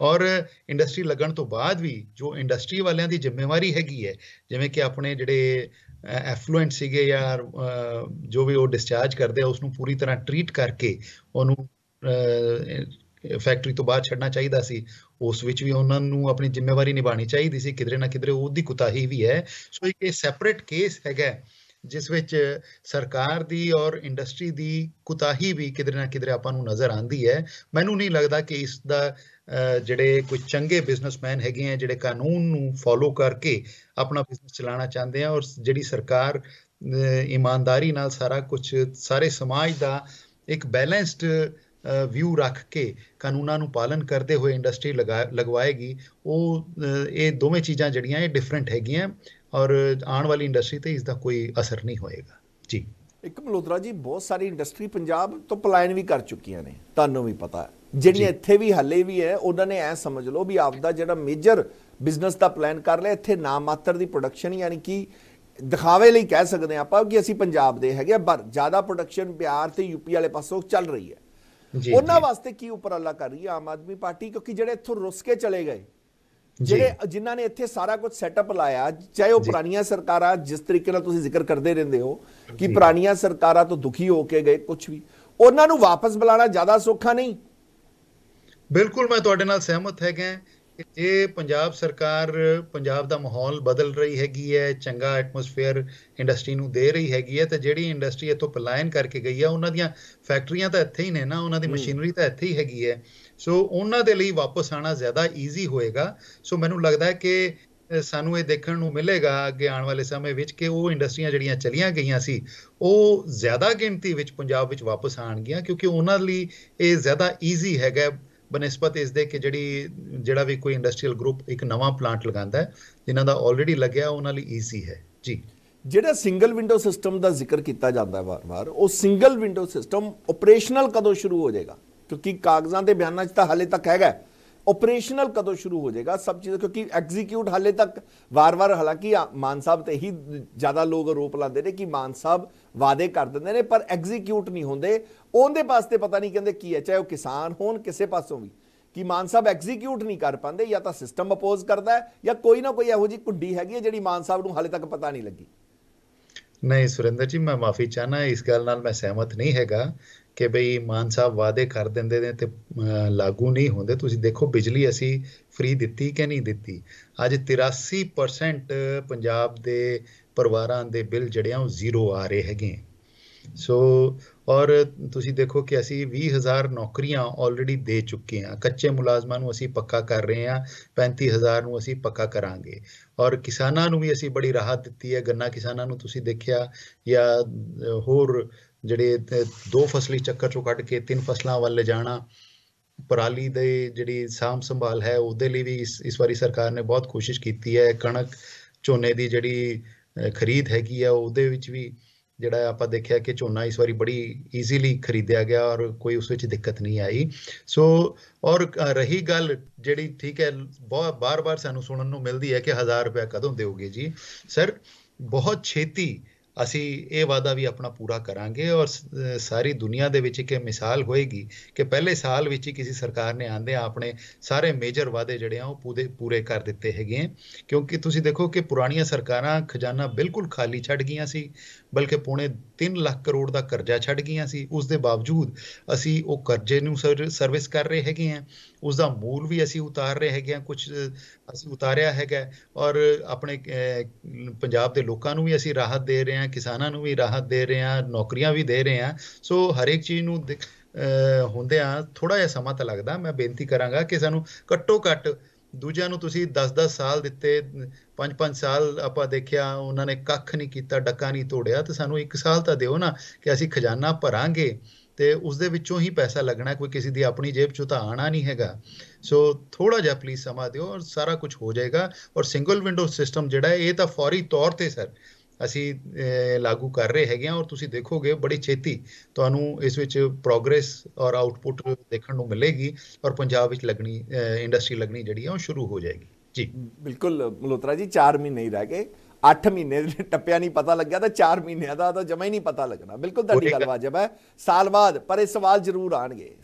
ਔਰ ਇੰਡਸਟਰੀ ਲੱਗਣ ਤੋਂ ਬਾਅਦ ਵੀ ਜੋ ਇੰਡਸਟਰੀ ਵਾਲਿਆਂ ਦੀ ਜ਼ਿੰਮੇਵਾਰੀ ਹੈਗੀ ਹੈ ਜਿਵੇਂ ਕਿ ਆਪਣੇ ਜਿਹੜੇ ਐਫਲੂਐਂਟ ਸੀਗੇ ਯਾਰ ਜੋ ਵੀ ਉਹ ਡਿਸਚਾਰਜ ਕਰਦੇ ਆ ਉਸ ਨੂੰ ਪੂਰੀ ਤਰ੍ਹਾਂ ਟ੍ਰੀਟ ਕਰਕੇ ਉਹਨੂੰ ਫੈਕਟਰੀ ਤੋਂ ਬਾਹਰ ਛੱਡਣਾ ਚਾਹੀਦਾ ਸੀ ਉਸ ਵਿੱਚ ਵੀ ਉਹਨਾਂ ਨੂੰ ਆਪਣੀ ਜ਼ਿੰਮੇਵਾਰੀ ਨਿਭਾਣੀ ਚਾਹੀਦੀ ਸੀ ਕਿਧਰੇ ਨਾ ਕਿਧਰੇ ਉਹਦੀ ਕੁਤਾਹੀ ਵੀ ਹੈ ਸੋ ਇੱਕ ਸੈਪਰੇਟ ਕੇਸ ਹੈਗਾ ਜਿਸ ਵਿੱਚ ਸਰਕਾਰ ਦੀ ਔਰ ਇੰਡਸਟਰੀ ਦੀ ਕੁਤਾਹੀ ਵੀ ਕਿਧਰੇ ਨਾ ਕਿਧਰੇ ਆਪਾਂ ਨੂੰ ਨਜ਼ਰ ਆਂਦੀ ਹੈ ਮੈਨੂੰ ਨਹੀਂ ਲੱਗਦਾ ਕਿ ਇਸ ਦਾ ਜਿਹੜੇ ਕੋਈ ਚੰਗੇ ਬਿਜ਼ਨਸਮੈਨ ਹੈਗੇ ਆ ਜਿਹੜੇ ਕਾਨੂੰਨ ਨੂੰ ਫੋਲੋ ਕਰਕੇ ਆਪਣਾ ਬਿਜ਼ਨਸ ਚਲਾਉਣਾ ਚਾਹੁੰਦੇ ਆ ਔਰ ਜਿਹੜੀ ਸਰਕਾਰ ਇਮਾਨਦਾਰੀ ਨਾਲ ਸਾਰਾ ਕੁਝ ਸਾਰੇ ਸਮਾਜ ਦਾ ਇੱਕ ਬੈਲੈਂਸਡ ਵਿਊ ਰੱਖ ਕੇ ਕਾਨੂੰਨਾਂ ਨੂੰ ਪਾਲਨ ਕਰਦੇ ਹੋਏ ਇੰਡਸਟਰੀ ਲਗਾਏਗੀ ਉਹ ਇਹ ਦੋਵੇਂ ਚੀਜ਼ਾਂ ਜਿਹੜੀਆਂ ਇਹ ਡਿਫਰੈਂਟ ਹੈਗੀਆਂ ਔਰ ਆਉਣ ਵਾਲੀ ਇੰਡਸਟਰੀ ਤੇ ਇਸ ਦਾ ਕੋਈ ਅਸਰ ਨਹੀਂ ਹੋਏਗਾ ਜੀ ਇੱਕ ਮਲੋਦਰਾ ਜੀ ਬਹੁਤ ਸਾਰੀ ਇੰਡਸਟਰੀ ਪੰਜਾਬ ਤੋਂ ਪਲਾਇਨ ਵੀ ਕਰ ਚੁੱਕੀਆਂ ਨੇ ਤੁਹਾਨੂੰ ਵੀ ਪਤਾ ਜਿਹੜੀਆਂ ਇੱਥੇ ਵੀ ਹੱਲੇ ਵੀ ਹੈ ਉਹਨਾਂ ਨੇ ਐ ਸਮਝ ਲਓ ਵੀ ਆਪ ਦਾ ਜਿਹੜਾ ਮੇਜਰ ਬਿਜ਼ਨਸ ਦਾ ਪਲਾਨ ਕਰ ਲਿਆ ਇੱਥੇ ਨਾ ਮਾਤਰ ਦੀ ਪ੍ਰੋਡਕਸ਼ਨ ਯਾਨੀ ਕਿ ਦਿਖਾਵੇ ਲਈ ਕਹਿ ਸਕਦੇ ਆਪਾਂ ਕਿ ਅਸੀਂ ਪੰਜਾਬ ਦੇ ਹੈਗੇ ਪਰ ਜ਼ਿਆਦਾ ਪ੍ਰੋਡਕਸ਼ਨ ਬਿਹਾਰ ਤੇ ਯੂਪੀ ਵਾਲੇ ਪਾਸੋਂ ਚੱਲ ਰਹੀ ਹੈ ਉਹਨਾਂ ਵਾਸਤੇ ਕੀ ਅੱਲਾ ਕਰ ਰਹੀ ਆ ਆਮ ਆਦਮੀ ਪਾਰਟੀ ਕਿਉਂਕਿ ਜਿਹੜੇ ਇੱਥੋਂ ਰੁੱਸ ਕੇ ਚਲੇ ਗਏ ਜਿਹੜੇ ਜਿਨ੍ਹਾਂ ਨੇ ਇੱਥੇ ਸਾਰਾ ਕੁਝ ਸੈਟਅਪ ਲਾਇਆ ਚਾਹੇ ਉਹ ਪੁਰਾਣੀਆਂ ਸਰਕਾਰਾਂ ਜਿਸ ਤਰੀਕੇ ਨਾਲ ਤੁਸੀਂ ਜ਼ਿਕਰ ਕਰਦੇ ਰਹਿੰਦੇ ਹੋ ਕਿ ਪੁਰਾਣੀਆਂ ਸਰਕਾਰਾਂ ਤੋਂ ਦੁਖੀ ਹੋ ਕੇ ਗਏ ਕੁਝ ਵੀ ਉਹਨਾਂ ਨੂੰ ਵਾਪਸ ਬੁਲਾਣਾ ਜ਼ਿਆਦਾ ਸੌਖਾ ਨਹੀਂ ਬਿਲਕੁਲ ਮੈਂ ਤੁਹਾਡੇ ਨਾਲ ਸਹਿਮਤ ਹੈਗਾ ਕਿ ਜੇ ਪੰਜਾਬ ਸਰਕਾਰ ਪੰਜਾਬ ਦਾ ਮਾਹੌਲ ਬਦਲ ਰਹੀ ਹੈਗੀ ਹੈ ਚੰਗਾ ਐਟਮੋਸਫੇਅਰ ਇੰਡਸਟਰੀ ਨੂੰ ਦੇ ਰਹੀ ਹੈਗੀ ਹੈ ਤੇ ਜਿਹੜੀ ਇੰਡਸਟਰੀ ਇੱਥੋਂ ਪਲਾਇਨ ਕਰਕੇ ਗਈ ਹੈ ਉਹਨਾਂ ਦੀਆਂ ਫੈਕਟਰੀਆਂ ਤਾਂ ਇੱਥੇ ਹੀ ਨੇ ਨਾ ਉਹਨਾਂ ਦੀ ਮਸ਼ੀਨਰੀ ਤਾਂ ਇੱਥੇ ਹੀ ਹੈਗੀ ਹੈ ਸੋ ਉਹਨਾਂ ਦੇ ਲਈ ਵਾਪਸ ਆਣਾ ਜ਼ਿਆਦਾ ਈਜ਼ੀ ਹੋਏਗਾ ਸੋ ਮੈਨੂੰ ਲੱਗਦਾ ਹੈ ਕਿ ਸਾਨੂੰ ਇਹ ਦੇਖਣ ਨੂੰ ਮਿਲੇਗਾ ਅੱਗੇ ਆਉਣ ਵਾਲੇ ਸਮੇਂ ਵਿੱਚ ਕਿ ਉਹ ਇੰਡਸਟਰੀਆਂ ਜਿਹੜੀਆਂ ਚਲੀਆਂ ਗਈਆਂ ਸੀ ਉਹ ਜ਼ਿਆਦਾ ਗਿਣਤੀ ਵਿੱਚ ਪੰਜਾਬ ਵਿੱਚ ਵਾਪਸ ਆਣਗੀਆਂ ਕਿਉਂਕਿ ਉਹਨਾਂ ਲਈ ਇਹ ਜ਼ਿਆਦਾ ਈਜ਼ੀ ਹੈਗਾ ਬਨਿਸਪਤ ਇਸ ਦੇ ਕਿ ਜਿਹੜੀ ਜਿਹੜਾ ਵੀ ਕੋਈ ਇੰਡਸਟਰੀਅਲ ਗਰੁੱਪ ਇੱਕ ਨਵਾਂ ਪਲਾਂਟ ਲਗਾਉਂਦਾ ਹੈ ਜਿਨ੍ਹਾਂ ਦਾ ਆਲਰੇਡੀ ਲੱਗਿਆ ਉਹਨਾਂ ਲਈ ਈਜ਼ੀ ਹੈ ਜੀ ਜਿਹੜਾ ਸਿੰਗਲ ਵਿੰਡੋ ਸਿਸਟਮ ਦਾ ਜ਼ਿਕਰ ਕੀਤਾ ਜਾਂਦਾ ਹੈ ਵਾਰ-ਵਾਰ ਉਹ ਸਿੰਗਲ ਵਿੰਡੋ ਸਿਸਟਮ ਆਪਰੇਸ਼ਨਲ ਕਦੋਂ ਸ਼ੁਰੂ ਹੋ ਜਾਏਗਾ ਕਿਉਂਕਿ ਕਾਗਜ਼ਾਂ ਦੇ ਬਿਆਨਾਂ 'ਚ ਤਾਂ ਹਾਲੇ ਤੱਕ ਹੈਗਾ ਆਪਰੇਸ਼ਨਲ ਕਦੋਂ ਸ਼ੁਰੂ ਹੋ ਜਾਏਗਾ ਸਭ ਚੀਜ਼ ਕਿਉਂਕਿ ਐਗਜ਼ੀਕਿਊਟ ਹਾਲੇ ਤੱਕ ਵਾਰ-ਵਾਰ ਹਾਲਾਂਕਿ ਮਾਨ ਸਾਹਿਬ ਤੇ ਹੀ ਜ਼ਿਆਦਾ ਲੋਕ ਆਰੋਪ ਲਾਉਂਦੇ ਨੇ ਕਿ ਮਾਨ ਸਾਹਿਬ ਵਾਅਦੇ ਕਰ ਦਿੰਦੇ ਨੇ ਪਰ ਐਗਜ਼ੀਕਿਊਟ ਨਹੀਂ ਹੁੰਦੇ ਉਹਦੇ ਪਾਸਤੇ ਪਤਾ ਨਹੀਂ ਕਹਿੰਦੇ ਕੀ ਹੈ ਚਾਹੇ ਉਹ ਕਿਸਾਨ ਹੋਣ ਕਿਸੇ ਪਾਸੋਂ ਵੀ ਕਿ ਮਾਨ ਸਾਹਿਬ ਐਗਜ਼ੀਕਿਊਟ ਨਹੀਂ ਕਰ ਪਾਉਂਦੇ ਜਾਂ ਤਾਂ ਸਿਸਟਮ ਅਪੋਜ਼ ਕਰਦਾ ਹੈ ਜਾਂ ਕੋਈ ਨਾ ਕੋਈ ਇਹੋ ਜੀ ਕੁੰਡੀ ਹੈਗੀ ਹੈ ਜਿਹੜੀ ਮਾਨ ਸਾਹਿਬ ਨੂੰ ਹਾਲੇ ਤੱਕ ਪਤਾ ਨਹੀਂ ਲੱਗੀ ਨਹੀਂ ਸੁਰਿੰਦਰ ਜੀ ਮੈਂ ਮਾਫੀ ਚਾਹਨਾ ਇਸ ਗੱਲ ਨਾਲ ਮੈਂ ਸਹਿਮਤ ਨਹੀਂ ਹੈਗਾ ਕਿ ਬਈ ਮਾਨ ਸਾਹਿਬ ਵਾਅਦੇ ਕਰ ਦਿੰਦੇ ਨੇ ਤੇ ਲਾਗੂ ਨਹੀਂ ਹੁੰਦੇ ਤੁਸੀਂ ਦੇਖੋ ਬਿਜਲੀ ਅਸੀਂ ਫ੍ਰੀ ਦਿੱਤੀ ਕਿ ਨਹੀਂ ਦਿੱਤੀ ਅੱਜ 83% ਪੰਜਾਬ ਦੇ ਪਰਿਵਾਰਾਂ ਦੇ ਬਿੱਲ ਜਿਹੜੇ ਆ ਉਹ ਜ਼ੀਰੋ ਆ ਰਹੇ ਹੈਗੇ ਸੋ ਔਰ ਤੁਸੀਂ ਦੇਖੋ ਕਿ ਅਸੀਂ 20000 ਨੌਕਰੀਆਂ ਆਲਰੇਡੀ ਦੇ ਚੁੱਕੇ ਆ ਕੱਚੇ ਮੁਲਾਜ਼ਮਾਂ ਨੂੰ ਅਸੀਂ ਪੱਕਾ ਕਰ ਰਹੇ ਆ 35000 ਨੂੰ ਅਸੀਂ ਪੱਕਾ ਕਰਾਂਗੇ ਔਰ ਕਿਸਾਨਾਂ ਨੂੰ ਵੀ ਅਸੀਂ ਬੜੀ ਰਾਹਤ ਦਿੱਤੀ ਹੈ ਗੰਨਾ ਕਿਸਾਨਾਂ ਨੂੰ ਤੁਸੀਂ ਦੇਖਿਆ ਜਾਂ ਹੋਰ ਜਿਹੜੇ ਦੋ ਫਸਲੀ ਚੱਕਰ ਚੋਂ ਕੱਢ ਕੇ ਤਿੰਨ ਫਸਲਾਂ ਵੱਲ ਜਾਣਾ ਪਰਾਲੀ ਦੇ ਜਿਹੜੀ ਸਾਮ ਸੰਭਾਲ ਹੈ ਉਹਦੇ ਲਈ ਵੀ ਇਸ ਇਸ ਵਾਰੀ ਸਰਕਾਰ ਨੇ ਬਹੁਤ ਕੋਸ਼ਿਸ਼ ਕੀਤੀ ਹੈ ਕਣਕ ਝੋਨੇ ਦੀ ਜਿਹੜੀ ਖਰੀਦ ਹੈਗੀ ਆ ਉਹਦੇ ਵਿੱਚ ਵੀ ਜਿਹੜਾ ਆਪਾਂ ਦੇਖਿਆ ਕਿ ਝੋਨਾ ਇਸ ਵਾਰੀ ਬੜੀ ਈਜ਼ੀਲੀ ਖਰੀਦਿਆ ਗਿਆ ਔਰ ਕੋਈ ਉਸ ਵਿੱਚ ਦਿੱਕਤ ਨਹੀਂ ਆਈ ਸੋ ਔਰ ਰਹੀ ਗੱਲ ਜਿਹੜੀ ਠੀਕ ਹੈ ਬਹੁਤ ਬਾਰ-ਬਾਰ ਸਾਨੂੰ ਸੁਣਨ ਨੂੰ ਮਿਲਦੀ ਹੈ ਕਿ 1000 ਰੁਪਏ ਕਦੋਂ ਦੇਵੋਗੇ ਜੀ ਸਰ ਬਹੁਤ ਛੇਤੀ ਅਸੀਂ ਇਹ ਵਾਅਦਾ ਵੀ ਆਪਣਾ ਪੂਰਾ ਕਰਾਂਗੇ ਔਰ ਸਾਰੀ ਦੁਨੀਆ ਦੇ ਵਿੱਚ ਇੱਕ ਮਿਸਾਲ ਹੋਏਗੀ ਕਿ ਪਹਿਲੇ ਸਾਲ ਵਿੱਚ ਹੀ ਕਿਸੇ ਸਰਕਾਰ ਨੇ ਆਂਦੇ ਆਪਣੇ ਸਾਰੇ ਮੇਜਰ ਵਾਅਦੇ ਜਿਹੜੇ ਆ ਉਹ ਪੂਰੇ ਪੂਰੇ ਕਰ ਦਿੱਤੇ ਹੈਗੇ ਕਿਉਂਕਿ ਤੁਸੀਂ ਦੇਖੋ ਕਿ ਪੁਰਾਣੀਆਂ ਸਰਕਾਰਾਂ ਖਜ਼ਾਨਾ ਬਿਲਕੁਲ ਖਾਲੀ ਛੱਡ ਗਈਆਂ ਸੀ ਬਲਕਿ ਪੌਣੇ 3 ਲੱਖ ਕਰੋੜ ਦਾ ਕਰਜ਼ਾ ਛੱਡ ਗਈਆਂ ਸੀ ਉਸ ਦੇ ਬਾਵਜੂਦ ਅਸੀਂ ਉਹ ਕਰਜ਼ੇ ਨੂੰ ਸਰਵਿਸ ਕਰ ਰਹੇ ਹੈਗੇ ਆ ਉਸ ਦਾ ਮੂਲ ਵੀ ਅਸੀਂ ਉਤਾਰ ਰਹੇ ਹੈਗੇ ਆ ਕੁਝ ਅਸੀਂ ਉਤਾਰਿਆ ਹੈਗਾ ਔਰ ਆਪਣੇ ਪੰਜਾਬ ਦੇ ਲੋਕਾਂ ਨੂੰ ਵੀ ਅਸੀਂ ਰਾਹਤ ਦੇ ਰਹੇ ਆ ਕਿਸਾਨਾਂ ਨੂੰ ਵੀ ਰਾਹਤ ਦੇ ਰਹੇ ਆ ਨੌਕਰੀਆਂ ਵੀ ਦੇ ਰਹੇ ਆ ਸੋ ਹਰ ਇੱਕ ਚੀਜ਼ ਨੂੰ ਹੁੰਦੇ ਆ ਥੋੜਾ ਜਿਹਾ ਸਮਾਂ ਤਾਂ ਲੱਗਦਾ ਮੈਂ ਬੇਨਤੀ ਕਰਾਂਗਾ ਕਿ ਸਾਨੂੰ ਘੱਟੋ ਘੱਟ ਦੂਜਿਆਂ ਨੂੰ ਤੁਸੀਂ 10-10 ਸਾਲ ਦਿੱਤੇ 5-5 ਸਾਲ ਆਪਾਂ ਦੇਖਿਆ ਉਹਨਾਂ ਨੇ ਕੱਖ ਨਹੀਂ ਕੀਤਾ ਡੱਕਾ ਨਹੀਂ ਤੋੜਿਆ ਤੇ ਸਾਨੂੰ 1 ਸਾਲ ਤਾਂ ਦਿਓ ਨਾ ਕਿ ਅਸੀਂ ਖਜ਼ਾਨਾ ਭਰਾਂਗੇ ਤੇ ਉਸ ਦੇ ਵਿੱਚੋਂ ਹੀ ਪੈਸਾ ਲੱਗਣਾ ਕੋਈ ਕਿਸੇ ਦੀ ਆਪਣੀ ਜੇਬ ਚੋਂ ਤਾਂ ਆਣਾ ਨਹੀਂ ਹੈਗਾ ਸੋ ਥੋੜਾ ਜਿਹਾ ਪਲੀਜ਼ ਸਮਾਂ ਦਿਓ ਔਰ ਸਾਰਾ ਕੁਝ ਹੋ ਜਾਏਗਾ ਔਰ ਸਿੰਗਲ ਵਿੰਡੋ ਸਿਸਟਮ ਜਿਹੜਾ ਹੈ ਇਹ ਤਾਂ ਫੌਰੀ ਤੌਰ ਤੇ ਸਰ ਅਸੀਂ ਲਾਗੂ ਕਰ ਰਹੇ ਹੈਗੇ ਆ ਔਰ ਤੁਸੀਂ ਦੇਖੋਗੇ ਬੜੀ ਛੇਤੀ ਤੁਹਾਨੂੰ ਇਸ ਵਿੱਚ ਪ੍ਰੋਗਰੈਸ ਔਰ ਆਊਟਪੁੱਟ ਦੇਖਣ ਨੂੰ ਮਿਲੇਗੀ ਔਰ ਪੰਜਾਬ ਵਿੱਚ ਲੱਗਣੀ ਇੰਡਸਟਰੀ ਲੱਗਣੀ ਜਿਹੜੀ ਆ ਉਹ ਸ਼ੁਰੂ ਹੋ ਜਾਏਗੀ ਜੀ ਬਿਲਕੁਲ ਮਲੋਤਰਾ ਜੀ 4 ਮਹੀਨੇ ਹੀ ਰਹਿ ਗਏ 8 ਮਹੀਨੇ ਦੇ ਟੱਪਿਆ ਨਹੀਂ ਪਤਾ ਲੱਗਿਆ ਤਾਂ 4 ਮਹੀਨਿਆਂ ਦਾ ਤਾਂ ਜਮਾ ਹੀ ਨਹੀਂ ਪਤਾ ਲੱਗਣਾ ਬਿਲਕੁਲ ਤੁਹਾਡੀ ਗੱਲ ਵਾਜਬ ਹੈ ਸਾਲ ਬਾਅਦ ਪਰ ਇਹ ਸਵਾਲ ਜ਼ਰੂਰ ਆਣਗੇ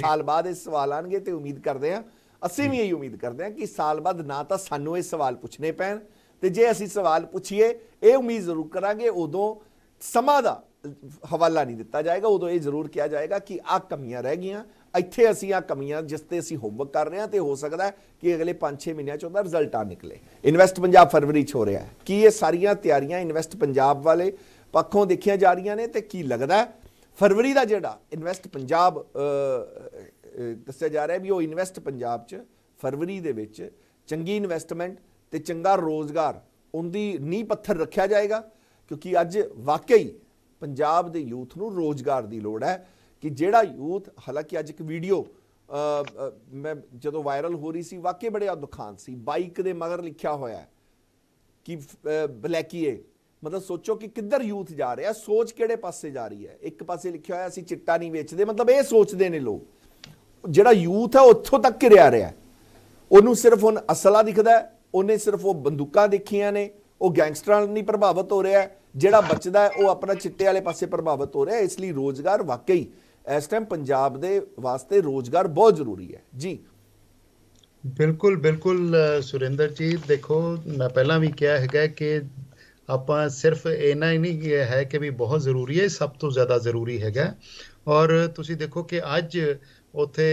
ਸਾਲ ਬਾਅਦ ਇਹ ਸਵਾਲ ਆਣਗੇ ਤੇ ਉਮੀਦ ਕਰਦੇ ਆ ਅਸੀਂ ਵੀ ਇਹ ਉਮੀਦ ਕਰਦੇ ਆ ਕਿ ਸਾਲ ਬਾਅਦ ਨਾ ਤਾਂ ਸਾਨੂੰ ਇਹ ਸਵਾਲ ਪੁੱਛਣੇ ਪੈਣ ਤੇ ਜੇ ਅਸੀਂ ਸਵਾਲ ਪੁੱਛੀਏ ਇਹ ਉਮੀਦ ਜ਼ਰੂਰ ਕਰਾਂਗੇ ਉਦੋਂ ਸਮਾਂ ਦਾ ਹਵਾਲਾ ਨਹੀਂ ਦਿੱਤਾ ਜਾਏਗਾ ਉਦੋਂ ਇਹ ਜ਼ਰੂਰ ਕਿਹਾ ਜਾਏਗਾ ਕਿ ਆ ਕਮੀਆਂ ਰਹਿ ਗਈਆਂ ਇੱਥੇ ਅਸੀਂ ਆ ਕਮੀਆਂ ਜਿਸ ਤੇ ਅਸੀਂ ਹੋਮਵਰਕ ਕਰ ਰਹੇ ਹਾਂ ਤੇ ਹੋ ਸਕਦਾ ਹੈ ਕਿ ਅਗਲੇ 5-6 ਮਹੀਨਿਆਂ ਚ ਉਹਦਾ ਰਿਜ਼ਲਟ ਆ ਨਿਕਲੇ ਇਨਵੈਸਟ ਪੰਜਾਬ ਫਰਵਰੀ ਚ ਹੋ ਰਿਹਾ ਹੈ ਕੀ ਇਹ ਸਾਰੀਆਂ ਤਿਆਰੀਆਂ ਇਨਵੈਸਟ ਪੰਜਾਬ ਵਾਲੇ ਪੱਖੋਂ ਦੇਖੀਆਂ ਜਾ ਰਹੀਆਂ ਨੇ ਤੇ ਕੀ ਲੱਗਦਾ ਫਰਵਰੀ ਦਾ ਜਿਹੜਾ ਇਨਵੈਸਟ ਪੰਜਾਬ ਦੱਸਿਆ ਜਾ ਰਿਹਾ ਵੀ ਉਹ ਇਨਵੈਸਟ ਪੰਜਾਬ ਚ ਫਰਵਰੀ ਦੇ ਵਿੱਚ ਚੰਗੀ ਇਨਵੈਸਟਮੈਂਟ ਤੇ ਚੰਗਾ ਰੋਜ਼ਗਾਰ ਉਹਦੀ ਨੀਂਹ ਪੱਥਰ ਰੱਖਿਆ ਜਾਏਗਾ ਕਿਉਂਕਿ ਅੱਜ ਵਾਕਈ ਪੰਜਾਬ ਦੇ ਯੂਥ ਨੂੰ ਰੋਜ਼ਗਾਰ ਦੀ ਲੋੜ ਹੈ ਕਿ ਜਿਹੜਾ ਯੂਥ ਹਾਲਾਂਕਿ ਅੱਜ ਇੱਕ ਵੀਡੀਓ ਮੈਂ ਜਦੋਂ ਵਾਇਰਲ ਹੋ ਰਹੀ ਸੀ ਵਾਕਈ ਬੜੇ ਦੁਖਾਂਤ ਸੀ ਬਾਈਕ ਦੇ ਮਗਰ ਲਿਖਿਆ ਹੋਇਆ ਕਿ ਬਲੈਕੀਏ ਮਤਲਬ ਸੋਚੋ ਕਿ ਕਿੱਧਰ ਯੂਥ ਜਾ ਰਿਹਾ ਸੋਚ ਕਿਹੜੇ ਪਾਸੇ ਜਾ ਰਹੀ ਹੈ ਇੱਕ ਪਾਸੇ ਲਿਖਿਆ ਹੋਇਆ ਸੀ ਚਿੱਟਾ ਨਹੀਂ ਵੇਚਦੇ ਮਤਲਬ ਇਹ ਸੋਚਦੇ ਨੇ ਲੋਕ ਜਿਹੜਾ ਯੂਥ ਹੈ ਉੱਥੋਂ ਤੱਕ ਕਿਰਿਆ ਰਿਹਾ ਉਹਨੂੰ ਸਿਰਫ ਹੁਣ ਅਸਲਾ ਦਿਖਦਾ ਹੈ ਉਹਨੇ ਸਿਰਫ ਉਹ ਬੰਦੂਕਾਂ ਦੇਖੀਆਂ ਨੇ ਉਹ ਗੈਂਗਸਟਰਾਂ ਨਾਲ ਨਹੀਂ ਪ੍ਰਭਾਵਿਤ ਹੋ ਰਿਹਾ ਜਿਹੜਾ ਬਚਦਾ ਉਹ ਆਪਣਾ ਚਿੱਟੇ ਵਾਲੇ ਪਾਸੇ ਪ੍ਰਭਾਵਿਤ ਹੋ ਰਿਹਾ ਇਸ ਲਈ ਰੋਜ਼ਗਾਰ ਵਾਕਈ ਇਸ ਟਾਈਮ ਪੰਜਾਬ ਦੇ ਵਾਸਤੇ ਰੋਜ਼ਗਾਰ ਬਹੁਤ ਜ਼ਰੂਰੀ ਹੈ ਜੀ ਬਿਲਕੁਲ ਬਿਲਕੁਲ ਸੁਰਿੰਦਰ ਜੀ ਦੇਖੋ ਮੈਂ ਪਹਿਲਾਂ ਵੀ ਕਿਹਾ ਹੈਗਾ ਕਿ ਆਪਾਂ ਸਿਰਫ ਇਹਨਾਂ ਹੀ ਨਹੀਂ ਹੈ ਕਿ ਵੀ ਬਹੁਤ ਜ਼ਰੂਰੀ ਹੈ ਸਭ ਤੋਂ ਜ਼ਿਆਦਾ ਜ਼ਰੂਰੀ ਹੈਗਾ ਔਰ ਤੁਸੀਂ ਦੇਖੋ ਕਿ ਅੱਜ ਉੱਥੇ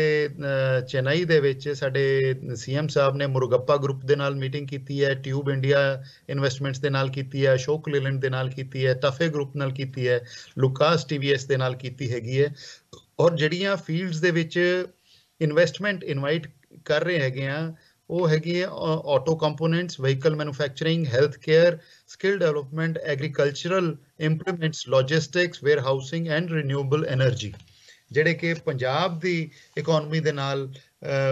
ਚੇਨਈ ਦੇ ਵਿੱਚ ਸਾਡੇ ਸੀਐਮ ਸਾਹਿਬ ਨੇ ਮੁਰਗੱਪਾ ਗਰੁੱਪ ਦੇ ਨਾਲ ਮੀਟਿੰਗ ਕੀਤੀ ਹੈ ਟਿਊਬ ਇੰਡੀਆ ਇਨਵੈਸਟਮੈਂਟਸ ਦੇ ਨਾਲ ਕੀਤੀ ਹੈ ਅਸ਼ੋਕ ਲੇਲੈਂਡ ਦੇ ਨਾਲ ਕੀਤੀ ਹੈ ਤਫੇ ਗਰੁੱਪ ਨਾਲ ਕੀਤੀ ਹੈ ਲੁਕਾਸ ਟੀਵੀਐਸ ਦੇ ਨਾਲ ਕੀਤੀ ਹੈਗੀ ਹੈ ਔਰ ਜਿਹੜੀਆਂ ਫੀਲਡਸ ਦੇ ਵਿੱਚ ਇਨਵੈਸਟਮੈਂਟ ਇਨਵਾਈਟ ਕਰ ਰਹੇ ਹੈਗੇ ਆ ਉਹ ਹੈਗੀ ਹੈ auto components vehicle manufacturing health care skill development agricultural implements logistics warehousing and renewable energy ਜਿਹੜੇ ਕਿ ਪੰਜਾਬ ਦੀ ਇਕਨੋਮੀ ਦੇ ਨਾਲ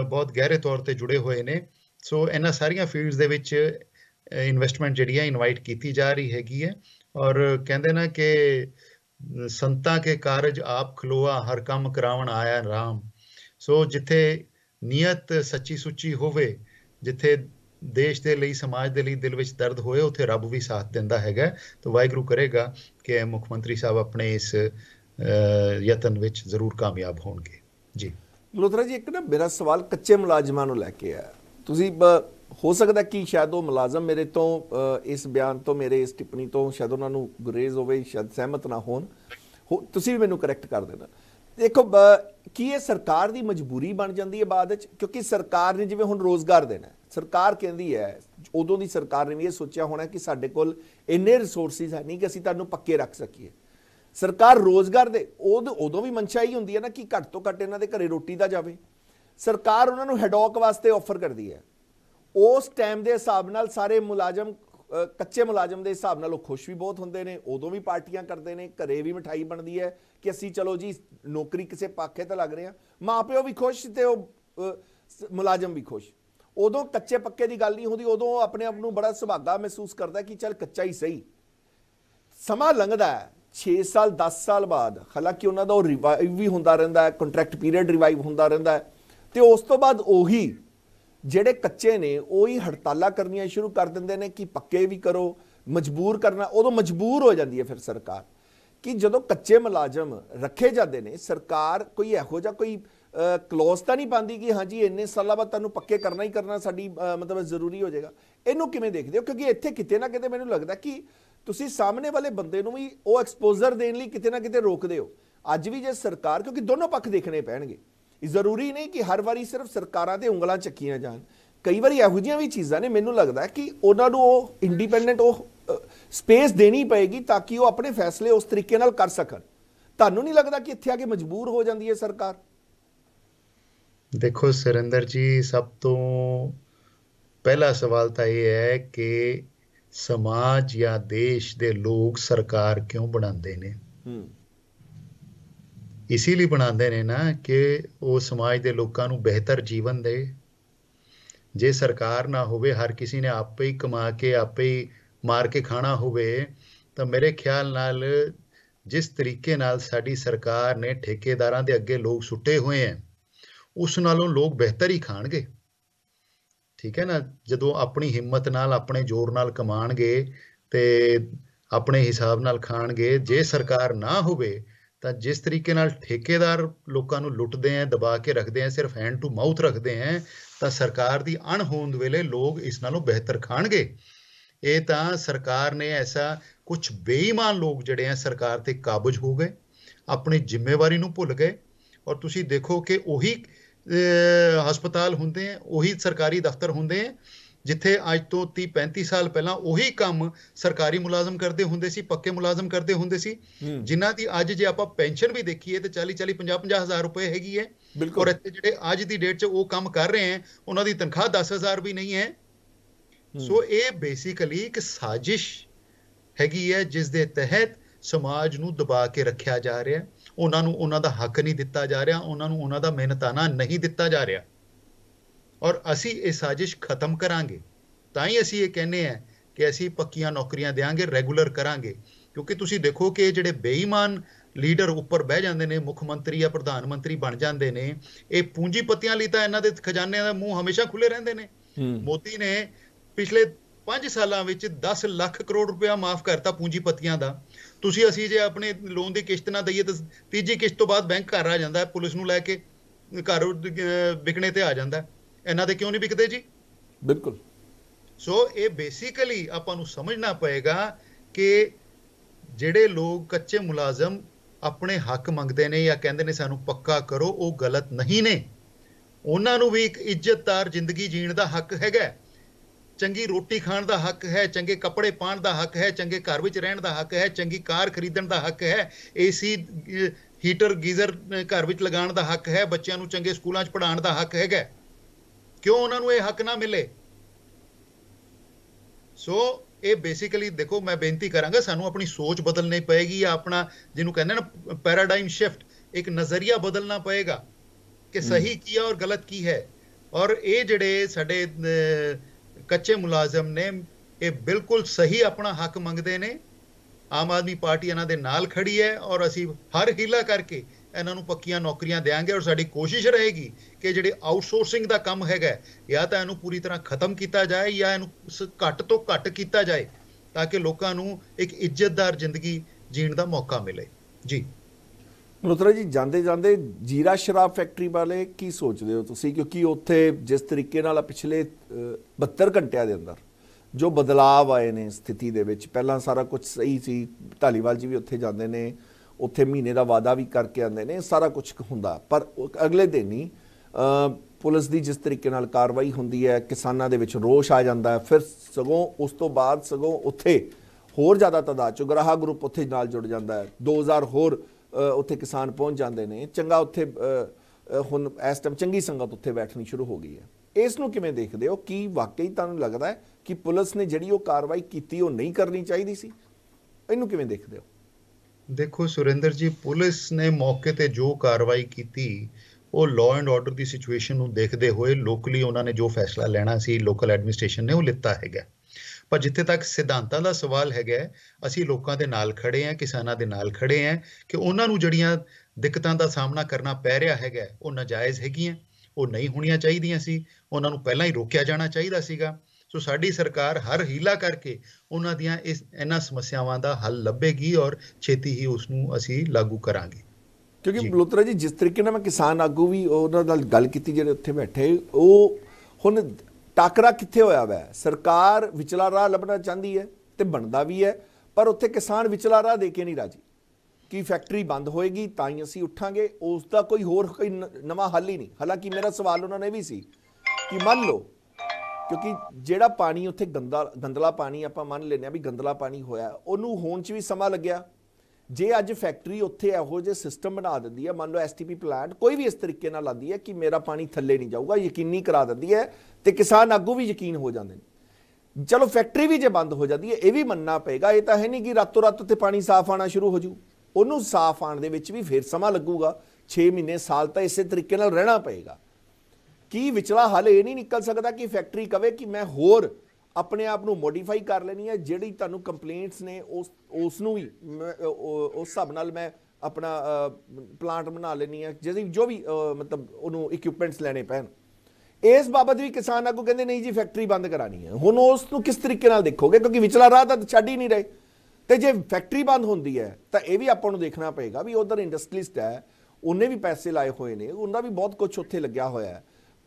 ਬਹੁਤ ਗਹਿਰੇ ਤੌਰ ਤੇ ਜੁੜੇ ਹੋਏ ਨੇ ਸੋ ਇਹਨਾਂ ਸਾਰੀਆਂ ਫੀਲਡਸ ਦੇ ਵਿੱਚ ਇਨਵੈਸਟਮੈਂਟ ਜਿਹੜੀ ਹੈ ਇਨਵਾਈਟ ਕੀਤੀ ਜਾ ਰਹੀ ਹੈਗੀ ਹੈ ਔਰ ਕਹਿੰਦੇ ਨਾ ਕਿ ਸੰਤਾਂ ਕੇ ਕਾਰਜ ਆਪ ਖਲੋਆ ਹਰ ਕੰਮ ਕਰਾਉਣ ਆਇਆ ਰਾਮ ਸੋ ਜਿੱਥੇ ਨੀਅਤ ਸੱਚੀ ਸੁੱਚੀ ਹੋਵੇ ਜਿੱਥੇ ਦੇਸ਼ ਦੇ ਲਈ ਸਮਾਜ ਦੇ ਲਈ ਦਿਲ ਵਿੱਚ ਦਰਦ ਹੋਏ ਉਥੇ ਰੱਬ ਵੀ ਸਾਥ ਦਿੰਦਾ ਹੈਗਾ ਤਾਂ ਵਾਹਿਗੁਰੂ ਕਰੇਗਾ ਕਿ ਮੁੱਖ ਮੰਤਰੀ ਸਾਹਿਬ ਆਪਣੇ ਇਸ ਯਤਨ ਵਿੱਚ ਜ਼ਰੂਰ ਕਾਮਯਾਬ ਹੋਣਗੇ ਜੀ ਲੋਧਰਾ ਜੀ ਇੱਕ ਨਾ ਮੇਰਾ ਸਵਾਲ ਕੱਚੇ ਮੁਲਾਜ਼ਮਾਂ ਨੂੰ ਲੈ ਕੇ ਆ ਤੁਸੀਂ ਹੋ ਸਕਦਾ ਕਿ ਸ਼ਾਇਦ ਉਹ ਮੁਲਾਜ਼ਮ ਮੇਰੇ ਤੋਂ ਇਸ ਬਿਆਨ ਤੋਂ ਮੇਰੇ ਇਸ ਟਿੱਪਣੀ ਤੋਂ ਸ਼ਾਇਦ ਉਹਨਾਂ ਨੂੰ ਗਰੇਜ਼ ਹੋਵੇ ਸ਼ਾਇਦ ਸਹਿਮਤ ਨਾ ਹੋਣ ਤੁਸੀਂ ਵੀ ਮੈਨੂੰ ਕਰੈਕਟ ਕਰ ਦੇਣਾ ਦੇਖੋ ਕੀ ਇਹ ਸਰਕਾਰ ਦੀ ਮਜਬੂਰੀ ਬਣ ਜਾਂਦੀ ਹੈ ਬਾਅਦ ਵਿੱਚ ਕਿਉਂਕਿ ਸਰਕਾਰ ਨੇ ਜਿਵੇਂ ਹੁਣ ਰੋਜ਼ਗਾਰ ਦੇਣਾ ਸਰਕਾਰ ਕਹਿੰਦੀ ਹੈ ਉਦੋਂ ਦੀ ਸਰਕਾਰ ਨੇ ਵੀ ਇਹ ਸੋਚਿਆ ਹੋਣਾ ਕਿ ਸਾਡੇ ਕੋਲ ਇੰਨੇ ਰਿਸੋਰਸਿਸ ਹੈ ਨਹੀਂ ਕਿ ਅਸੀਂ ਤੁਹਾਨੂੰ ਪੱਕੇ ਰੱਖ ਸਕੀਏ ਸਰਕਾਰ ਰੋਜ਼ਗਾਰ ਦੇ ਉਹ ਉਦੋਂ ਵੀ ਮਨਸ਼ਾ ਹੀ ਹੁੰਦੀ ਹੈ ਨਾ ਕਿ ਘੱਟ ਤੋਂ ਘੱਟ ਇਹਨਾਂ ਦੇ ਘਰੇ ਰੋਟੀ ਦਾ ਜਾਵੇ ਸਰਕਾਰ ਉਹਨਾਂ ਨੂੰ ਹੈਡੌਕ ਵਾਸਤੇ ਆਫਰ ਕਰਦੀ ਹੈ ਉਸ ਟਾਈਮ ਦੇ ਹਿਸਾਬ ਨਾਲ ਸਾਰੇ ਮੁਲਾਜ਼ਮ ਕੱਚੇ ਮੁਲਾਜ਼ਮ ਦੇ ਹਿਸਾਬ ਨਾਲ ਉਹ ਖੁਸ਼ ਵੀ ਬਹੁਤ ਹੁੰਦੇ ਨੇ ਉਦੋਂ ਵੀ ਪਾਰਟੀਆਂ ਕਰਦੇ ਨੇ ਘਰੇ ਵੀ ਮਠਾਈ ਬਣਦੀ ਹੈ ਕਿ ਅਸੀਂ ਚਲੋ ਜੀ ਨੌਕਰੀ ਕਿਸੇ ਪਾਖੇ ਤਾਂ ਲੱਗ ਰਹੇ ਆ ਮਾਪਿਓ ਵੀ ਖੁਸ਼ ਤੇ ਉਹ ਮੁਲਾਜ਼ਮ ਵੀ ਖੁਸ਼ ਉਦੋਂ ਕੱਚੇ ਪੱਕੇ ਦੀ ਗੱਲ ਨਹੀਂ ਹੁੰਦੀ ਉਦੋਂ ਆਪਣੇ ਆਪ ਨੂੰ ਬੜਾ ਸੁਭਾਗਾ ਮਹਿਸੂਸ ਕਰਦਾ ਕਿ ਚਲ ਕੱਚਾ ਹੀ ਸਹੀ ਸਮਾਂ ਲੰਘਦਾ ਹੈ 6 ਸਾਲ 10 ਸਾਲ ਬਾਅਦ ਹਾਲਾਂਕਿ ਉਹਨਾਂ ਦਾ ਉਹ ਰਿਵਾਈਵ ਵੀ ਹੁੰਦਾ ਰਹਿੰਦਾ ਹੈ ਕੰਟਰੈਕਟ ਪੀਰੀਅਡ ਰਿਵਾਈਵ ਹੁੰਦਾ ਰਹਿੰਦਾ ਹੈ ਤੇ ਉਸ ਤੋਂ ਬਾਅਦ ਉਹੀ ਜਿਹੜੇ ਕੱਚੇ ਨੇ ਉਹੀ ਹੜਤਾਲਾਂ ਕਰਨੀਆਂ ਸ਼ੁਰੂ ਕਰ ਦਿੰਦੇ ਨੇ ਕਿ ਪੱਕੇ ਵੀ ਕਰੋ ਮਜਬੂਰ ਕਰਨਾ ਉਦੋਂ ਮਜਬੂਰ ਹੋ ਜਾਂਦੀ ਹੈ ਫਿਰ ਸਰਕਾਰ ਕਿ ਜਦੋਂ ਕੱਚੇ ਮੁਲਾਜ਼ਮ ਰੱਖੇ ਜਾਂਦੇ ਨੇ ਸਰਕਾਰ ਕੋਈ ਇਹੋ ਜਿਹਾ ਕੋਈ ਕਲੋਜ਼ ਤਾਂ ਨਹੀਂ ਪਾਉਂਦੀ ਕਿ ਹਾਂਜੀ ਇੰਨੇ ਸਾਲਾਂ ਬਾਅਦ ਤੁਹਾਨੂੰ ਪੱਕੇ ਕਰਨਾ ਹੀ ਕਰਨਾ ਸਾਡੀ ਮਤਲਬ ਜ਼ਰੂਰੀ ਹੋ ਜਾਏਗਾ ਇਹਨੂੰ ਕਿਵੇਂ ਦੇਖਦੇ ਹੋ ਕਿਉਂਕਿ ਇੱਥੇ ਕਿਤੇ ਨਾ ਕਿਤੇ ਮੈਨੂੰ ਲੱਗਦਾ ਕਿ ਤੁਸੀਂ ਸਾਹਮਣੇ ਵਾਲੇ ਬੰਦੇ ਨੂੰ ਵੀ ਉਹ ਐਕਸਪੋਜ਼ਰ ਦੇਣ ਲਈ ਕਿਤੇ ਨਾ ਕਿਤੇ ਰੋਕਦੇ ਹੋ ਅੱਜ ਵੀ ਜੇ ਸਰਕਾਰ ਕਿਉਂਕਿ ਦੋਨੋਂ ਪੱਖ ਦੇਖਣੇ ਪੈਣਗੇ ਇਹ ਜ਼ਰੂਰੀ ਨਹੀਂ ਕਿ ਹਰ ਵਾਰੀ ਸਿਰਫ ਸਰਕਾਰਾਂ ਦੇ ਉਂਗਲਾਂ ਚੱਕੀਆਂ ਜਾਣ ਕਈ ਵਾਰੀ ਇਹੋ ਜਿਹੀਆਂ ਵੀ ਚੀਜ਼ਾਂ ਨੇ ਮੈਨੂੰ ਲੱਗਦਾ ਕਿ ਉਹਨਾਂ ਨੂੰ ਉਹ ਇੰਡੀਪੈਂਡੈਂਟ ਉਹ ਸਪੇਸ ਦੇਣੀ ਪਏਗੀ ਤਾਂ ਕਿ ਉਹ ਆਪਣੇ ਫੈਸਲੇ ਉਸ ਤਰੀਕੇ ਨਾਲ ਕਰ ਸਕਣ ਤੁਹਾਨੂੰ ਨਹੀਂ ਲੱਗਦਾ ਕਿ ਇੱਥੇ ਆ ਕੇ ਮਜਬੂਰ ਹੋ ਜਾਂਦੀ ਹੈ ਸਰਕਾਰ ਦੇਖੋ ਸਰਿੰਦਰ ਜੀ ਸਭ ਤੋਂ ਪਹਿਲਾ ਸਵਾਲ ਤਾਂ ਇਹ ਹੈ ਕਿ ਸਮਾਜ ਜਾਂ ਦੇਸ਼ ਦੇ ਲੋਕ ਸਰਕਾਰ ਕਿਉਂ ਬਣਾਉਂਦੇ ਨੇ ਹੂੰ ਇਸੇ ਲਈ ਬਣਾਉਂਦੇ ਨੇ ਨਾ ਕਿ ਉਹ ਸਮਾਜ ਦੇ ਲੋਕਾਂ ਨੂੰ ਬਿਹਤਰ ਜੀਵਨ ਦੇ ਜੇ ਸਰਕਾਰ ਨਾ ਹੋਵੇ ਹਰ ਕਿਸੇ ਨੇ ਆਪੇ ਹੀ ਕਮਾ ਕੇ ਆਪੇ ਹੀ ਮਾਰ ਕੇ ਖਾਣਾ ਹੋਵੇ ਤਾਂ ਮੇਰੇ ਖਿਆਲ ਨਾਲ ਜਿਸ ਤਰੀਕੇ ਨਾਲ ਸਾਡੀ ਸਰਕਾਰ ਨੇ ਠੇਕੇਦਾਰਾਂ ਦੇ ਅੱਗੇ ਲੋਕ ਸੁੱਟੇ ਹੋਏ ਐ ਉਸ ਨਾਲੋਂ ਲੋਕ ਬਿਹਤਰ ਹੀ ਖਾਣਗੇ ਠੀਕ ਹੈ ਨਾ ਜਦੋਂ ਆਪਣੀ ਹਿੰਮਤ ਨਾਲ ਆਪਣੇ ਜ਼ੋਰ ਨਾਲ ਕਮਾਣਗੇ ਤੇ ਆਪਣੇ ਹਿਸਾਬ ਨਾਲ ਖਾਣਗੇ ਜੇ ਸਰਕਾਰ ਨਾ ਹੋਵੇ ਤਾਂ ਜਿਸ ਤਰੀਕੇ ਨਾਲ ਠੇਕੇਦਾਰ ਲੋਕਾਂ ਨੂੰ ਲੁੱਟਦੇ ਆਂ ਦਬਾ ਕੇ ਰੱਖਦੇ ਆਂ ਸਿਰਫ ਹੈਂਡ ਟੂ ਮਾਊਥ ਰੱਖਦੇ ਆਂ ਤਾਂ ਸਰਕਾਰ ਦੀ ਅਣਹੋਂਦ ਵੇਲੇ ਲੋਕ ਇਸ ਨਾਲੋਂ ਬਿਹਤਰ ਖਾਣਗੇ ਇਹ ਤਾਂ ਸਰਕਾਰ ਨੇ ਐਸਾ ਕੁਝ ਬੇਈਮਾਨ ਲੋਕ ਜਿਹੜੇ ਆਂ ਸਰਕਾਰ ਤੇ ਕਾਬਜ ਹੋ ਗਏ ਆਪਣੀ ਜ਼ਿੰਮੇਵਾਰੀ ਨੂੰ ਭੁੱਲ ਗਏ ਔਰ ਤੁਸੀਂ ਦੇਖੋ ਕਿ ਉਹੀ ਹਸਪਤਾਲ ਹੁੰਦੇ ਆ ਉਹੀ ਸਰਕਾਰੀ ਦਫ਼ਤਰ ਹੁੰਦੇ ਆ ਜਿੱਥੇ ਅੱਜ ਤੋਂ 30 35 ਸਾਲ ਪਹਿਲਾਂ ਉਹੀ ਕੰਮ ਸਰਕਾਰੀ ਮੁਲਾਜ਼ਮ ਕਰਦੇ ਹੁੰਦੇ ਸੀ ਪੱਕੇ ਮੁਲਾਜ਼ਮ ਕਰਦੇ ਹੁੰਦੇ ਸੀ ਜਿਨ੍ਹਾਂ ਦੀ ਅੱਜ ਜੇ ਆਪਾਂ ਪੈਨਸ਼ਨ ਵੀ ਦੇਖੀਏ ਤੇ 40 40 50 50 ਹਜ਼ਾਰ ਰੁਪਏ ਹੈਗੀ ਹੈ ਔਰ ਇੱਥੇ ਜਿਹੜੇ ਅੱਜ ਦੀ ਡੇਟ 'ਚ ਉਹ ਕੰਮ ਕਰ ਰਹੇ ਹਨ ਉਹਨਾਂ ਦੀ ਤਨਖਾਹ 10000 ਵੀ ਨਹੀਂ ਹੈ ਸੋ ਇਹ ਬੇਸਿਕਲੀ ਇੱਕ ਸਾਜ਼ਿਸ਼ ਹੈਗੀ ਹੈ ਜਿਸ ਦੇ ਤਹਿਤ ਸਮਾਜ ਨੂੰ ਦਬਾ ਕੇ ਰੱਖਿਆ ਜਾ ਰਿਹਾ ਉਹਨਾਂ ਨੂੰ ਉਹਨਾਂ ਦਾ ਹੱਕ ਨਹੀਂ ਦਿੱਤਾ ਜਾ ਰਿਹਾ ਉਹਨਾਂ ਨੂੰ ਉਹਨਾਂ ਦਾ ਮਿਹਨਤਾਨਾ ਨਹੀਂ ਦਿੱਤਾ ਜਾ ਰਿਹਾ ਔਰ ਅਸੀਂ ਇਹ ਸਾਜ਼ਿਸ਼ ਖਤਮ ਕਰਾਂਗੇ ਤਾਂ ਹੀ ਅਸੀਂ ਇਹ ਕਹਿੰਦੇ ਆ ਕਿ ਅਸੀਂ ਪੱਕੀਆਂ ਨੌਕਰੀਆਂ ਦੇਾਂਗੇ ਰੈਗੂਲਰ ਕਰਾਂਗੇ ਕਿਉਂਕਿ ਤੁਸੀਂ ਦੇਖੋ ਕਿ ਜਿਹੜੇ ਬੇਈਮਾਨ ਲੀਡਰ ਉੱਪਰ ਬਹਿ ਜਾਂਦੇ ਨੇ ਮੁੱਖ ਮੰਤਰੀ ਜਾਂ ਪ੍ਰਧਾਨ ਮੰਤਰੀ ਬਣ ਜਾਂਦੇ ਨੇ ਇਹ ਪੂੰਜੀਪਤੀਆਂ ਲਈ ਤਾਂ ਇਹਨਾਂ ਦੇ ਖਜ਼ਾਨਿਆਂ ਦਾ ਮੂੰਹ ਹਮੇਸ਼ਾ ਖੁੱਲੇ ਰਹਿੰਦੇ ਨੇ ਮੋਦੀ ਨੇ ਪਿਛਲੇ 5 ਸਾਲਾਂ ਵਿੱਚ 10 ਲੱਖ ਕਰੋੜ ਰੁਪਇਆ ਮਾਫ ਕਰਤਾ ਪੂੰਜੀਪਤੀਆਂ ਦਾ ਤੁਸੀਂ ਅਸੀਂ ਜੇ ਆਪਣੇ ਲੋਨ ਦੀ ਕਿਸ਼ਤ ਨਾ ਦਈਏ ਤਾਂ ਤੀਜੀ ਕਿਸ਼ਤ ਤੋਂ ਬਾਅਦ ਬੈਂਕ ਘਰ ਆ ਜਾਂਦਾ ਹੈ ਪੁਲਿਸ ਨੂੰ ਲੈ ਕੇ ਘਰ ਵਿਕਣੇ ਤੇ ਆ ਜਾਂਦਾ ਇਹਨਾਂ ਦੇ ਕਿਉਂ ਨਹੀਂ ਵਿਕਦੇ ਜੀ ਬਿਲਕੁਲ ਸੋ ਇਹ ਬੇਸਿਕਲੀ ਆਪਾਂ ਨੂੰ ਸਮਝਣਾ ਪਏਗਾ ਕਿ ਜਿਹੜੇ ਲੋਕ ਕੱਚੇ ਮੁਲਾਜ਼ਮ ਆਪਣੇ ਹੱਕ ਮੰਗਦੇ ਨੇ ਜਾਂ ਕਹਿੰਦੇ ਨੇ ਸਾਨੂੰ ਪੱਕਾ ਕਰੋ ਉਹ ਗਲਤ ਨਹੀਂ ਨੇ ਉਹਨਾਂ ਨੂੰ ਵੀ ਇੱਕ ਇੱਜ਼ਤਦਾਰ ਜ਼ਿੰਦਗੀ ਜੀਣ ਦਾ ਹੱਕ ਹੈਗਾ ਚੰਗੀ ਰੋਟੀ ਖਾਣ ਦਾ ਹੱਕ ਹੈ ਚੰਗੇ ਕੱਪੜੇ ਪਾਣ ਦਾ ਹੱਕ ਹੈ ਚੰਗੇ ਘਰ ਵਿੱਚ ਰਹਿਣ ਦਾ ਹੱਕ ਹੈ ਚੰਗੀ ਕਾਰ ਖਰੀਦਣ ਦਾ ਹੱਕ ਹੈ ਏਸੀ ਹੀਟਰ ਗੀਜ਼ਰ ਘਰ ਵਿੱਚ ਲਗਾਉਣ ਦਾ ਹੱਕ ਹੈ ਬੱਚਿਆਂ ਨੂੰ ਚੰਗੇ ਸਕੂਲਾਂ 'ਚ ਪੜ੍ਹਾਉਣ ਦਾ ਹੱਕ ਹੈਗਾ ਕਿਉਂ ਉਹਨਾਂ ਨੂੰ ਇਹ ਹੱਕ ਨਾ ਮਿਲੇ ਸੋ ਇਹ ਬੇਸਿਕਲੀ ਦੇਖੋ ਮੈਂ ਬੇਨਤੀ ਕਰਾਂਗਾ ਸਾਨੂੰ ਆਪਣੀ ਸੋਚ ਬਦਲਣੀ ਪਏਗੀ ਆਪਣਾ ਜਿਹਨੂੰ ਕਹਿੰਦੇ ਨਾ ਪੈਰਾਡਾਈਮ ਸ਼ਿਫਟ ਇੱਕ ਨਜ਼ਰੀਆ ਬਦਲਣਾ ਪਏਗਾ ਕਿ ਸਹੀ ਕੀ ਹੈ ਔਰ ਗਲਤ ਕੀ ਹੈ ਔਰ ਇਹ ਜਿਹੜੇ ਸਾਡੇ ਕੱਚੇ ਮੁਲਾਜ਼ਮ ਨੇ ਇਹ ਬਿਲਕੁਲ ਸਹੀ ਆਪਣਾ ਹੱਕ ਮੰਗਦੇ ਨੇ ਆਮ ਆਦਮੀ ਪਾਰਟੀ ਇਹਨਾਂ ਦੇ ਨਾਲ ਖੜੀ ਹੈ ਔਰ ਅਸੀਂ ਹਰ ਹੀਲਾ ਕਰਕੇ ਇਹਨਾਂ ਨੂੰ ਪੱਕੀਆਂ ਨੌਕਰੀਆਂ ਦੇਾਂਗੇ ਔਰ ਸਾਡੀ ਕੋਸ਼ਿਸ਼ ਰਹੇਗੀ ਕਿ ਜਿਹੜੇ ਆਊਟਸੋਰਸਿੰਗ ਦਾ ਕੰਮ ਹੈਗਾ ਜਾਂ ਤਾਂ ਇਹਨੂੰ ਪੂਰੀ ਤਰ੍ਹਾਂ ਖਤਮ ਕੀਤਾ ਜਾਏ ਜਾਂ ਇਹਨੂੰ ਘੱਟ ਤੋਂ ਘੱਟ ਕੀਤਾ ਜਾਏ ਤਾਂ ਕਿ ਲੋਕਾਂ ਨੂੰ ਇੱਕ ਇੱਜ਼ਤਦਾਰ ਜ਼ਿੰਦਗੀ ਜੀਣ ਦਾ ਮੌਕਾ ਮਿਲੇ ਜੀ ਮਲਹੋਤਰਾ ਜੀ ਜਾਂਦੇ ਜਾਂਦੇ ਜੀਰਾ ਸ਼ਰਾਬ ਫੈਕਟਰੀ ਵਾਲੇ ਕੀ ਸੋਚਦੇ ਹੋ ਤੁਸੀਂ ਕਿਉਂਕਿ ਉੱਥੇ ਜਿਸ ਤਰੀਕੇ ਨਾਲ ਪਿਛਲੇ 72 ਘੰਟਿਆਂ ਦੇ ਅੰਦਰ ਜੋ ਬਦਲਾਅ ਆਏ ਨੇ ਸਥਿਤੀ ਦੇ ਵਿੱਚ ਪਹਿਲਾਂ ਸਾਰਾ ਕੁਝ ਸਹੀ ਸੀ ਢਾਲੀਵਾਲ ਜੀ ਵੀ ਉੱਥੇ ਜਾਂਦੇ ਨੇ ਉੱਥੇ ਮਹੀਨੇ ਦਾ ਵਾਅਦਾ ਵੀ ਕਰਕੇ ਆਉਂਦੇ ਨੇ ਸਾਰਾ ਕੁਝ ਹੁੰਦਾ ਪਰ ਅਗਲੇ ਦਿਨ ਹੀ ਪੁਲਿਸ ਦੀ ਜਿਸ ਤਰੀਕੇ ਨਾਲ ਕਾਰਵਾਈ ਹੁੰਦੀ ਹੈ ਕਿਸਾਨਾਂ ਦੇ ਵਿੱਚ ਰੋਸ਼ ਆ ਜਾਂਦਾ ਹੈ ਫਿਰ ਸਗੋਂ ਉਸ ਤੋਂ ਬਾਅਦ ਸਗੋਂ ਉੱਥੇ ਹੋਰ ਜ਼ਿਆਦਾ ਤਦਾਦ ਚੁਗਰਾਹਾ ਗਰੁੱਪ ਉੱਥੇ ਨਾਲ ਜੁੜ ਜਾਂਦਾ ਹੈ 2000 ਹੋਰ ਉੱਥੇ ਕਿਸਾਨ ਪਹੁੰਚ ਜਾਂਦੇ ਨੇ ਚੰਗਾ ਉੱਥੇ ਹੁਣ ਇਸ ਟਾਈਮ ਚੰਗੀ ਸੰਗਤ ਉੱਥੇ ਬੈਠਣੀ ਸ਼ੁਰੂ ਹੋ ਗਈ ਹੈ ਇਸ ਨੂੰ ਕਿਵੇਂ ਦੇਖਦੇ ਹੋ ਕੀ ਵਾਕਈ ਤੁਹਾਨੂੰ ਲੱਗਦਾ ਹੈ ਕਿ ਪੁਲਿਸ ਨੇ ਜਿਹੜੀ ਉਹ ਕਾਰਵਾਈ ਕੀਤੀ ਉਹ ਨਹੀਂ ਕਰਨੀ ਚਾਹੀਦੀ ਸੀ ਇਹਨੂੰ ਕਿਵੇਂ ਦੇਖਦੇ ਹੋ ਦੇਖੋ ਸੁਰਿੰਦਰ ਜੀ ਪੁਲਿਸ ਨੇ ਮੌਕੇ ਤੇ ਜੋ ਕਾਰਵਾਈ ਕੀਤੀ ਉਹ ਲਾਅ ਐਂਡ ਆਰਡਰ ਦੀ ਸਿਚੁਏਸ਼ਨ ਨੂੰ ਦੇਖਦੇ ਹੋਏ ਲੋਕਲੀ ਉਹਨਾਂ ਨੇ ਜੋ ਫੈਸਲਾ ਲੈਣਾ ਸੀ ਲੋਕਲ ਐਡਮਿਨਿਸਟ੍ਰੇਸ਼ਨ ਨੇ ਉਹ ਲਿੱਤਾ ਹੈਗਾ ਪਰ ਜਿੱਥੇ ਤੱਕ ਸਿਧਾਂਤਾਂ ਦਾ ਸਵਾਲ ਹੈਗਾ ਅਸੀਂ ਲੋਕਾਂ ਦੇ ਨਾਲ ਖੜੇ ਆਂ ਕਿਸਾਨਾਂ ਦੇ ਨਾਲ ਖੜੇ ਆਂ ਕਿ ਉਹਨਾਂ ਨੂੰ ਜਿਹੜੀਆਂ ਦਿੱਕਤਾਂ ਦਾ ਸਾਹਮਣਾ ਕਰਨਾ ਪੈ ਰਿਹਾ ਹੈਗਾ ਉਹ ਨਾਜਾਇਜ਼ ਹੈਗੀਆਂ ਉਹ ਨਹੀਂ ਹੋਣੀਆਂ ਚਾਹੀਦੀਆਂ ਸੀ ਉਹਨਾਂ ਨੂੰ ਪਹਿਲਾਂ ਹੀ ਰੋਕਿਆ ਜਾਣਾ ਚਾਹੀਦਾ ਸੀਗਾ ਸੋ ਸਾਡੀ ਸਰਕਾਰ ਹਰ ਹੀਲਾ ਕਰਕੇ ਉਹਨਾਂ ਦੀਆਂ ਇਸ ਇਹਨਾਂ ਸਮੱਸਿਆਵਾਂ ਦਾ ਹੱਲ ਲੱਭੇਗੀ ਔਰ ਛੇਤੀ ਹੀ ਉਸ ਨੂੰ ਅਸੀਂ ਲਾਗੂ ਕਰਾਂਗੇ ਕਿਉਂਕਿ ਬਲੋਤਰਾ ਜੀ ਜਿਸ ਤਰੀਕੇ ਨਾਲ ਮੈਂ ਕਿਸਾਨ ਆਗੂ ਵੀ ਉਹਨਾਂ ਨਾਲ ਗੱਲ ਕੀਤੀ ਜਿਹੜੇ ਉੱਥੇ ਬੈਠੇ ਉਹ ਹੁਣ ਟਾਕਰਾ ਕਿੱਥੇ ਹੋਇਆ ਵੈ ਸਰਕਾਰ ਵਿਚਲਾ ਰਾਹ ਲੱਭਣਾ ਚਾਹੁੰਦੀ ਹੈ ਤੇ ਬਣਦਾ ਵੀ ਹੈ ਪਰ ਉੱਥੇ ਕਿਸਾਨ ਵਿਚਲਾ ਰਾਹ ਦੇ ਕੇ ਨਹੀਂ ਰਾਜੀ ਕੀ ਫੈਕਟਰੀ ਬੰਦ ਹੋਏਗੀ ਤਾਂ ਹੀ ਅਸੀਂ ਉੱਠਾਂਗੇ ਉਸ ਦਾ ਕੋਈ ਹੋਰ ਕੋਈ ਨਵਾਂ ਹੱਲ ਹੀ ਨਹੀਂ ਹਾਲਾਂਕਿ ਮੇਰਾ ਸਵਾਲ ਉਹਨਾਂ ਨੇ ਵੀ ਸੀ ਕਿ ਮੰਨ ਲਓ ਕਿਉਂਕਿ ਜਿਹੜਾ ਪਾਣੀ ਉੱਥੇ ਗੰਦਾ ਗੰਦਲਾ ਪਾਣੀ ਆਪਾਂ ਮੰਨ ਲੈਂਦੇ ਆ ਵੀ ਗੰਦਲਾ ਪਾਣੀ ਹੋਇਆ ਉਹਨੂੰ ਹੋਣ 'ਚ ਵੀ ਸਮਾਂ ਲੱਗਿਆ ਜੇ ਅੱਜ ਫੈਕਟਰੀ ਉੱਥੇ ਇਹੋ ਜਿਹੇ ਸਿਸਟਮ ਬਣਾ ਦਿੰਦੀ ਹੈ ਮੰਨ ਲਓ ਐਸਟੀਪੀ ਪਲਾਂਟ ਕੋਈ ਵੀ ਇਸ ਤਰੀਕੇ ਨਾਲ ਲਾਦੀ ਹੈ ਕਿ ਮੇਰਾ ਪਾਣੀ ਥੱਲੇ ਨਹੀਂ ਜਾਊਗਾ ਯਕੀਨੀ ਕਰਾ ਦਿੰਦੀ ਹੈ ਤੇ ਕਿਸਾਨ ਆਗੂ ਵੀ ਯਕੀਨ ਹੋ ਜਾਂਦੇ ਨੇ ਚਲੋ ਫੈਕਟਰੀ ਵੀ ਜੇ ਬੰਦ ਹੋ ਜਾਂਦੀ ਹੈ ਇਹ ਵੀ ਮੰਨਣਾ ਪਏਗਾ ਇਹ ਤਾਂ ਹੈ ਨਹੀਂ ਕਿ ਰਾਤੋਂ ਰਾਤ ਤੇ ਪਾਣੀ ਸਾਫ਼ ਆਣਾ ਸ਼ੁਰੂ ਹੋ ਜੂ ਉਹਨੂੰ ਸਾਫ਼ ਆਣ ਦੇ ਵਿੱਚ ਵੀ ਫੇਰ ਸਮਾਂ ਲੱਗੂਗਾ 6 ਮਹੀਨੇ ਸਾਲ ਤਾਂ ਇਸੇ ਤਰੀਕੇ ਨਾਲ ਰਹਿਣਾ ਪਏਗਾ ਕੀ ਵਿਚਲਾ ਹੱਲ ਇਹ ਨਹੀਂ ਨਿਕਲ ਸਕਦਾ ਕਿ ਫੈਕਟਰੀ ਕਵੇ ਕਿ ਮੈਂ ਹੋਰ ਆਪਣੇ ਆਪ ਨੂੰ ਮੋਡੀਫਾਈ ਕਰ ਲੈਣੀ ਹੈ ਜਿਹੜੀ ਤੁਹਾਨੂੰ ਕੰਪਲੇਂਟਸ ਨੇ ਉਸ ਉਸ ਨੂੰ ਵੀ ਉਸ ਹਿਸਾਬ ਨਾਲ ਮੈਂ ਆਪਣਾ ਪਲਾਂਟ ਬਣਾ ਲੈਣੀ ਹੈ ਜਿਹਦੀ ਜੋ ਵੀ ਮਤਲਬ ਉਹਨੂੰ ਇਕਵਿਪਮੈਂਟਸ ਲੈਣੇ ਪੈਣ ਇਸ ਬਾਬਤ ਵੀ ਕਿਸਾਨ ਆਗੂ ਕਹਿੰਦੇ ਨਹੀਂ ਜੀ ਫੈਕਟਰੀ ਬੰਦ ਕਰਾਣੀ ਹੈ ਹੁਣ ਉਸ ਨੂੰ ਕਿਸ ਤਰੀਕੇ ਨਾਲ ਦੇਖੋਗੇ ਕਿਉਂਕਿ ਵਿਚਲਾ ਰਾਹ ਤਾਂ ਛੱਡ ਹੀ ਨਹੀਂ ਰਹੇ ਤੇ ਜੇ ਫੈਕਟਰੀ ਬੰਦ ਹੁੰਦੀ ਹੈ ਤਾਂ ਇਹ ਵੀ ਆਪਾਂ ਨੂੰ ਦੇਖਣਾ ਪਏਗਾ ਵੀ ਉਧਰ ਇੰਡਸਟਰੀਸਟ ਹੈ ਉਹਨੇ ਵੀ ਪੈਸੇ ਲਾਏ ਹੋਏ ਨੇ ਉਹਦਾ ਵੀ ਬਹੁਤ ਕੁਝ ਉੱਥੇ ਲੱਗਿਆ ਹੋਇਆ ਹੈ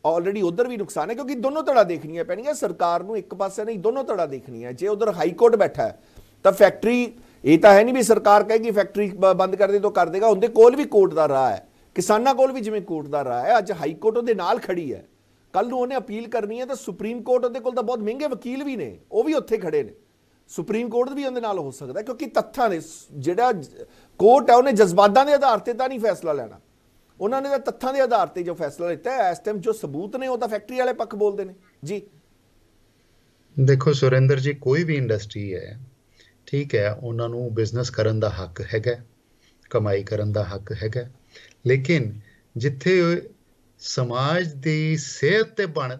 ਆਲਰੇਡੀ ਉਧਰ ਵੀ ਨੁਕਸਾਨ ਹੈ ਕਿਉਂਕਿ ਦੋਨੋਂ ਹੈ ਦੇਖਣੀਆਂ ਪੈਣੀਆਂ ਸਰਕਾਰ ਨੂੰ ਇੱਕ ਪਾਸੇ ਨਹੀਂ ਦੋਨੋਂ ਦੇਖਣੀ ਦੇਖਣੀਆਂ ਜੇ ਉਧਰ ਹਾਈ ਕੋਰਟ ਬੈਠਾ ਹੈ ਤਾਂ ਫੈਕਟਰੀ ਇਹ ਤਾਂ ਹੈ ਨਹੀਂ ਵੀ ਸਰਕਾਰ ਕਹੇਗੀ ਫੈਕਟਰੀ ਬੰਦ ਕਰ ਦੇ ਤੋ ਕਰ ਦੇਗਾ ਉਹਦੇ ਕੋਲ ਵੀ ਕੋਰਟ ਦਾ ਰਾਹ ਹੈ ਕਿਸਾਨਾਂ ਕੋਲ ਵੀ ਜਿਵੇਂ ਕੋਰਟ ਦਾ ਰਾਹ ਹੈ ਅੱਜ ਹਾਈ ਕੋਰਟ ਉਹਦੇ ਨਾਲ ਖੜੀ ਹੈ ਕੱਲ ਨੂੰ ਉਹਨੇ ਅਪੀਲ ਕਰਨੀ ਹੈ ਤਾਂ ਸੁਪਰੀਮ ਕੋਰਟ ਉਹਦੇ ਕੋਲ ਤਾਂ ਬਹੁਤ ਮਹਿੰਗੇ ਵਕੀਲ ਵੀ ਨੇ ਉਹ ਵੀ ਉੱਥੇ ਖੜੇ ਨੇ ਸੁਪਰੀਮ ਕੋਰਟ ਵੀ ਉਹਦੇ ਨਾਲ ਹੋ ਸਕਦਾ ਕਿਉਂਕਿ ਤੱਥਾਂ ਦੇ ਜਿਹੜਾ ਕੋਰਟ ਹੈ ਉਹਨੇ ਜਜ਼ਬਾਤਾਂ ਦੇ ਆਧਾਰ ਤੇ ਤਾਂ ਨਹੀਂ ਫੈਸਲਾ ਲੈਣਾ ਉਹਨਾਂ ਨੇ ਤਾਂ ਤੱਥਾਂ ਦੇ ਆਧਾਰ ਤੇ ਜੋ ਫੈਸਲਾ ਲਿੱਤਾ ਹੈ ਇਸ ਟਾਈਮ ਜੋ ਸਬੂਤ ਨੇ ਉਹ ਤਾਂ ਫੈਕਟਰੀ ਵਾਲੇ ਪੱਖ ਬੋਲਦੇ ਨੇ ਜੀ ਦੇਖੋ ਸੁਰਿੰਦਰ ਜੀ ਕੋਈ ਵੀ ਇੰਡਸਟਰੀ ਹੈ ਠੀਕ ਹੈ ਉਹਨਾਂ ਨੂੰ ਬਿਜ਼ਨਸ ਕਰਨ ਦਾ ਹੱਕ ਹੈਗਾ ਕਮਾਈ ਕਰਨ ਦਾ ਹੱਕ ਹੈਗਾ ਲੇਕਿਨ ਜਿੱਥੇ ਸਮਾਜ ਦੀ ਸਿਹਤ ਤੇ ਬਣ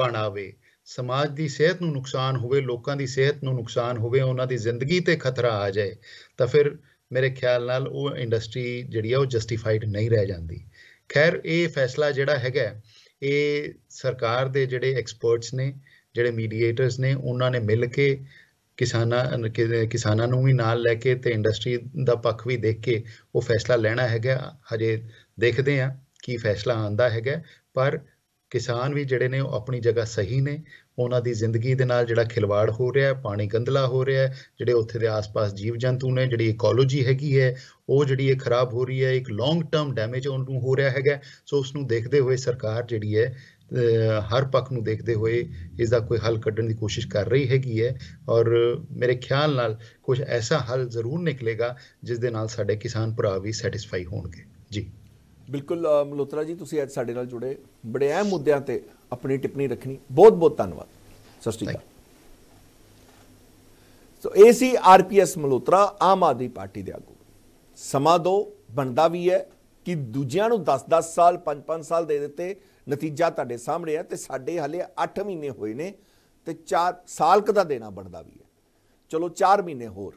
ਬਣਾਵੇ ਸਮਾਜ ਦੀ ਸਿਹਤ ਨੂੰ ਨੁਕਸਾਨ ਹੋਵੇ ਲੋਕਾਂ ਦੀ ਸਿਹਤ ਨੂੰ ਨੁਕਸਾਨ ਹੋਵੇ ਉਹਨਾਂ ਦੀ ਜ਼ਿੰਦਗੀ ਤੇ ਖਤਰਾ ਆ ਜਾਏ ਤਾਂ ਫਿਰ ਮੇਰੇ ਖਿਆਲ ਨਾਲ ਉਹ ਇੰਡਸਟਰੀ ਜਿਹੜੀ ਆ ਉਹ ਜਸਟੀਫਾਈਡ ਨਹੀਂ ਰਹਿ ਜਾਂਦੀ ਖੈਰ ਇਹ ਫੈਸਲਾ ਜਿਹੜਾ ਹੈਗਾ ਇਹ ਸਰਕਾਰ ਦੇ ਜਿਹੜੇ ਐਕਸਪਰਟਸ ਨੇ ਜਿਹੜੇ ਮੀਡੀਏਟਰਸ ਨੇ ਉਹਨਾਂ ਨੇ ਮਿਲ ਕੇ ਕਿਸਾਨਾਂ ਕਿਸਾਨਾਂ ਨੂੰ ਵੀ ਨਾਲ ਲੈ ਕੇ ਤੇ ਇੰਡਸਟਰੀ ਦਾ ਪੱਖ ਵੀ ਦੇਖ ਕੇ ਉਹ ਫੈਸਲਾ ਲੈਣਾ ਹੈਗਾ ਹਜੇ ਦੇਖਦੇ ਆ ਕੀ ਫੈਸਲਾ ਆਂਦਾ ਹੈਗਾ ਪਰ ਕਿਸਾਨ ਵੀ ਜਿਹੜੇ ਨੇ ਉਹ ਆਪਣੀ ਜਗ੍ਹਾ ਸਹੀ ਨੇ ਉਹਨਾਂ ਦੀ ਜ਼ਿੰਦਗੀ ਦੇ ਨਾਲ ਜਿਹੜਾ ਖਿਲਵਾੜ ਹੋ ਰਿਹਾ ਹੈ ਪਾਣੀ ਗੰਦਲਾ ਹੋ ਰਿਹਾ ਹੈ ਜਿਹੜੇ ਉੱਥੇ ਦੇ ਆਸ-ਪਾਸ ਜੀਵ ਜੰਤੂ ਨੇ ਜਿਹੜੀ ਇਕੋਲੋਜੀ ਹੈਗੀ ਹੈ ਉਹ ਜਿਹੜੀ ਇਹ ਖਰਾਬ ਹੋ ਰਹੀ ਹੈ ਇੱਕ ਲੌਂਗ ਟਰਮ ਡੈਮੇਜ ਉਹਨੂੰ ਹੋ ਰਿਹਾ ਹੈਗਾ ਸੋ ਉਸ ਨੂੰ ਦੇਖਦੇ ਹੋਏ ਸਰਕਾਰ ਜਿਹੜੀ ਹੈ ਹਰ ਪੱਖ ਨੂੰ ਦੇਖਦੇ ਹੋਏ ਇਸ ਦਾ ਕੋਈ ਹੱਲ ਕੱਢਣ ਦੀ ਕੋਸ਼ਿਸ਼ ਕਰ ਰਹੀ ਹੈਗੀ ਹੈ ਔਰ ਮੇਰੇ ਖਿਆਲ ਨਾਲ ਕੁਝ ਐਸਾ ਹੱਲ ਜ਼ਰੂਰ ਨਿਕਲੇਗਾ ਜਿਸ ਦੇ ਨਾਲ ਸਾਡੇ ਕਿਸਾਨ ਭਰਾ ਵੀ ਸੈਟੀਸਫਾਈ ਹੋਣਗੇ ਜੀ ਬਿਲਕੁਲ ਮਲੋਤਰਾ ਜੀ ਤੁਸੀਂ ਅੱਜ ਸਾਡੇ ਨਾਲ ਜੁੜੇ ਬੜੇ ਅਹਿਮ ਮੁੱਦਿਆਂ ਤੇ ਆਪਣੀ ਟਿੱਪਣੀ ਰੱਖਣੀ ਬਹੁਤ ਬਹੁਤ ਧੰਨਵਾਦ ਸਤਿ ਸ਼੍ਰੀ ਅਕਾਲ so P S Malhotra Aam Aadmi party ਦੇ ਆਗੂ ਸਮਾਂ ਦੋ ਬਣਦਾ ਵੀ ਹੈ ਕਿ ਦੂਜਿਆਂ ਨੂੰ 10-10 ਸਾਲ 5-5 ਸਾਲ ਦੇ ਦਿੱਤੇ ਨਤੀਜਾ ਤੁਹਾਡੇ ਸਾਹਮਣੇ ਹੈ ਤੇ ਸਾਡੇ ਹਲੇ 8 ਮਹੀਨੇ ਹੋਏ ਨੇ ਤੇ 4 ਸਾਲ ਦਾ ਦੇਣਾ ਬਣਦਾ ਵੀ ਹੈ ਚਲੋ 4 ਮਹੀਨੇ ਹੋਰ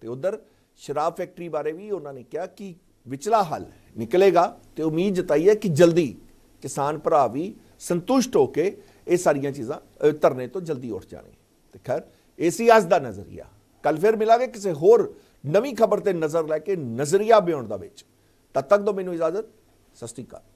ਤੇ ਉਧਰ ਸ਼ਰਾਬ ਫੈਕਟਰੀ ਬਾਰੇ ਵੀ ਉਹਨਾਂ ਨੇ ਕਿਹਾ ਕਿ ਵਿਚਲਾ ਹੱਲ ਨਿਕਲੇਗਾ ਤੇ ਉਮੀਦ ਜਤਾਈ ਹੈ ਕਿ ਜਲਦੀ ਕਿਸਾਨ ਭਰਾ ਵੀ ਸੰਤੁਸ਼ਟ ਹੋ ਕੇ ਇਹ ਸਾਰੀਆਂ ਚੀਜ਼ਾਂ ਧਰਨੇ ਤੋਂ ਜਲਦੀ ਉੱਠ ਜਾਣੇ ਤੇ ਖੈਰ ਏਸੀ ਅੱਜ ਦਾ ਨਜ਼ਰੀਆ ਕੱਲ ਫਿਰ ਮਿਲਾਂਗੇ ਕਿਸੇ ਹੋਰ ਨਵੀਂ ਖਬਰ ਤੇ ਨਜ਼ਰ ਲੈ ਕੇ ਨਜ਼ਰੀਆ ਬਿਉਣ ਦਾ ਵਿੱਚ ਤਦ ਤੱਕ ਤੋਂ ਮੈਨੂੰ ਇਜਾਜ਼ਤ ਸਸਤੀ ਅਕਾਲ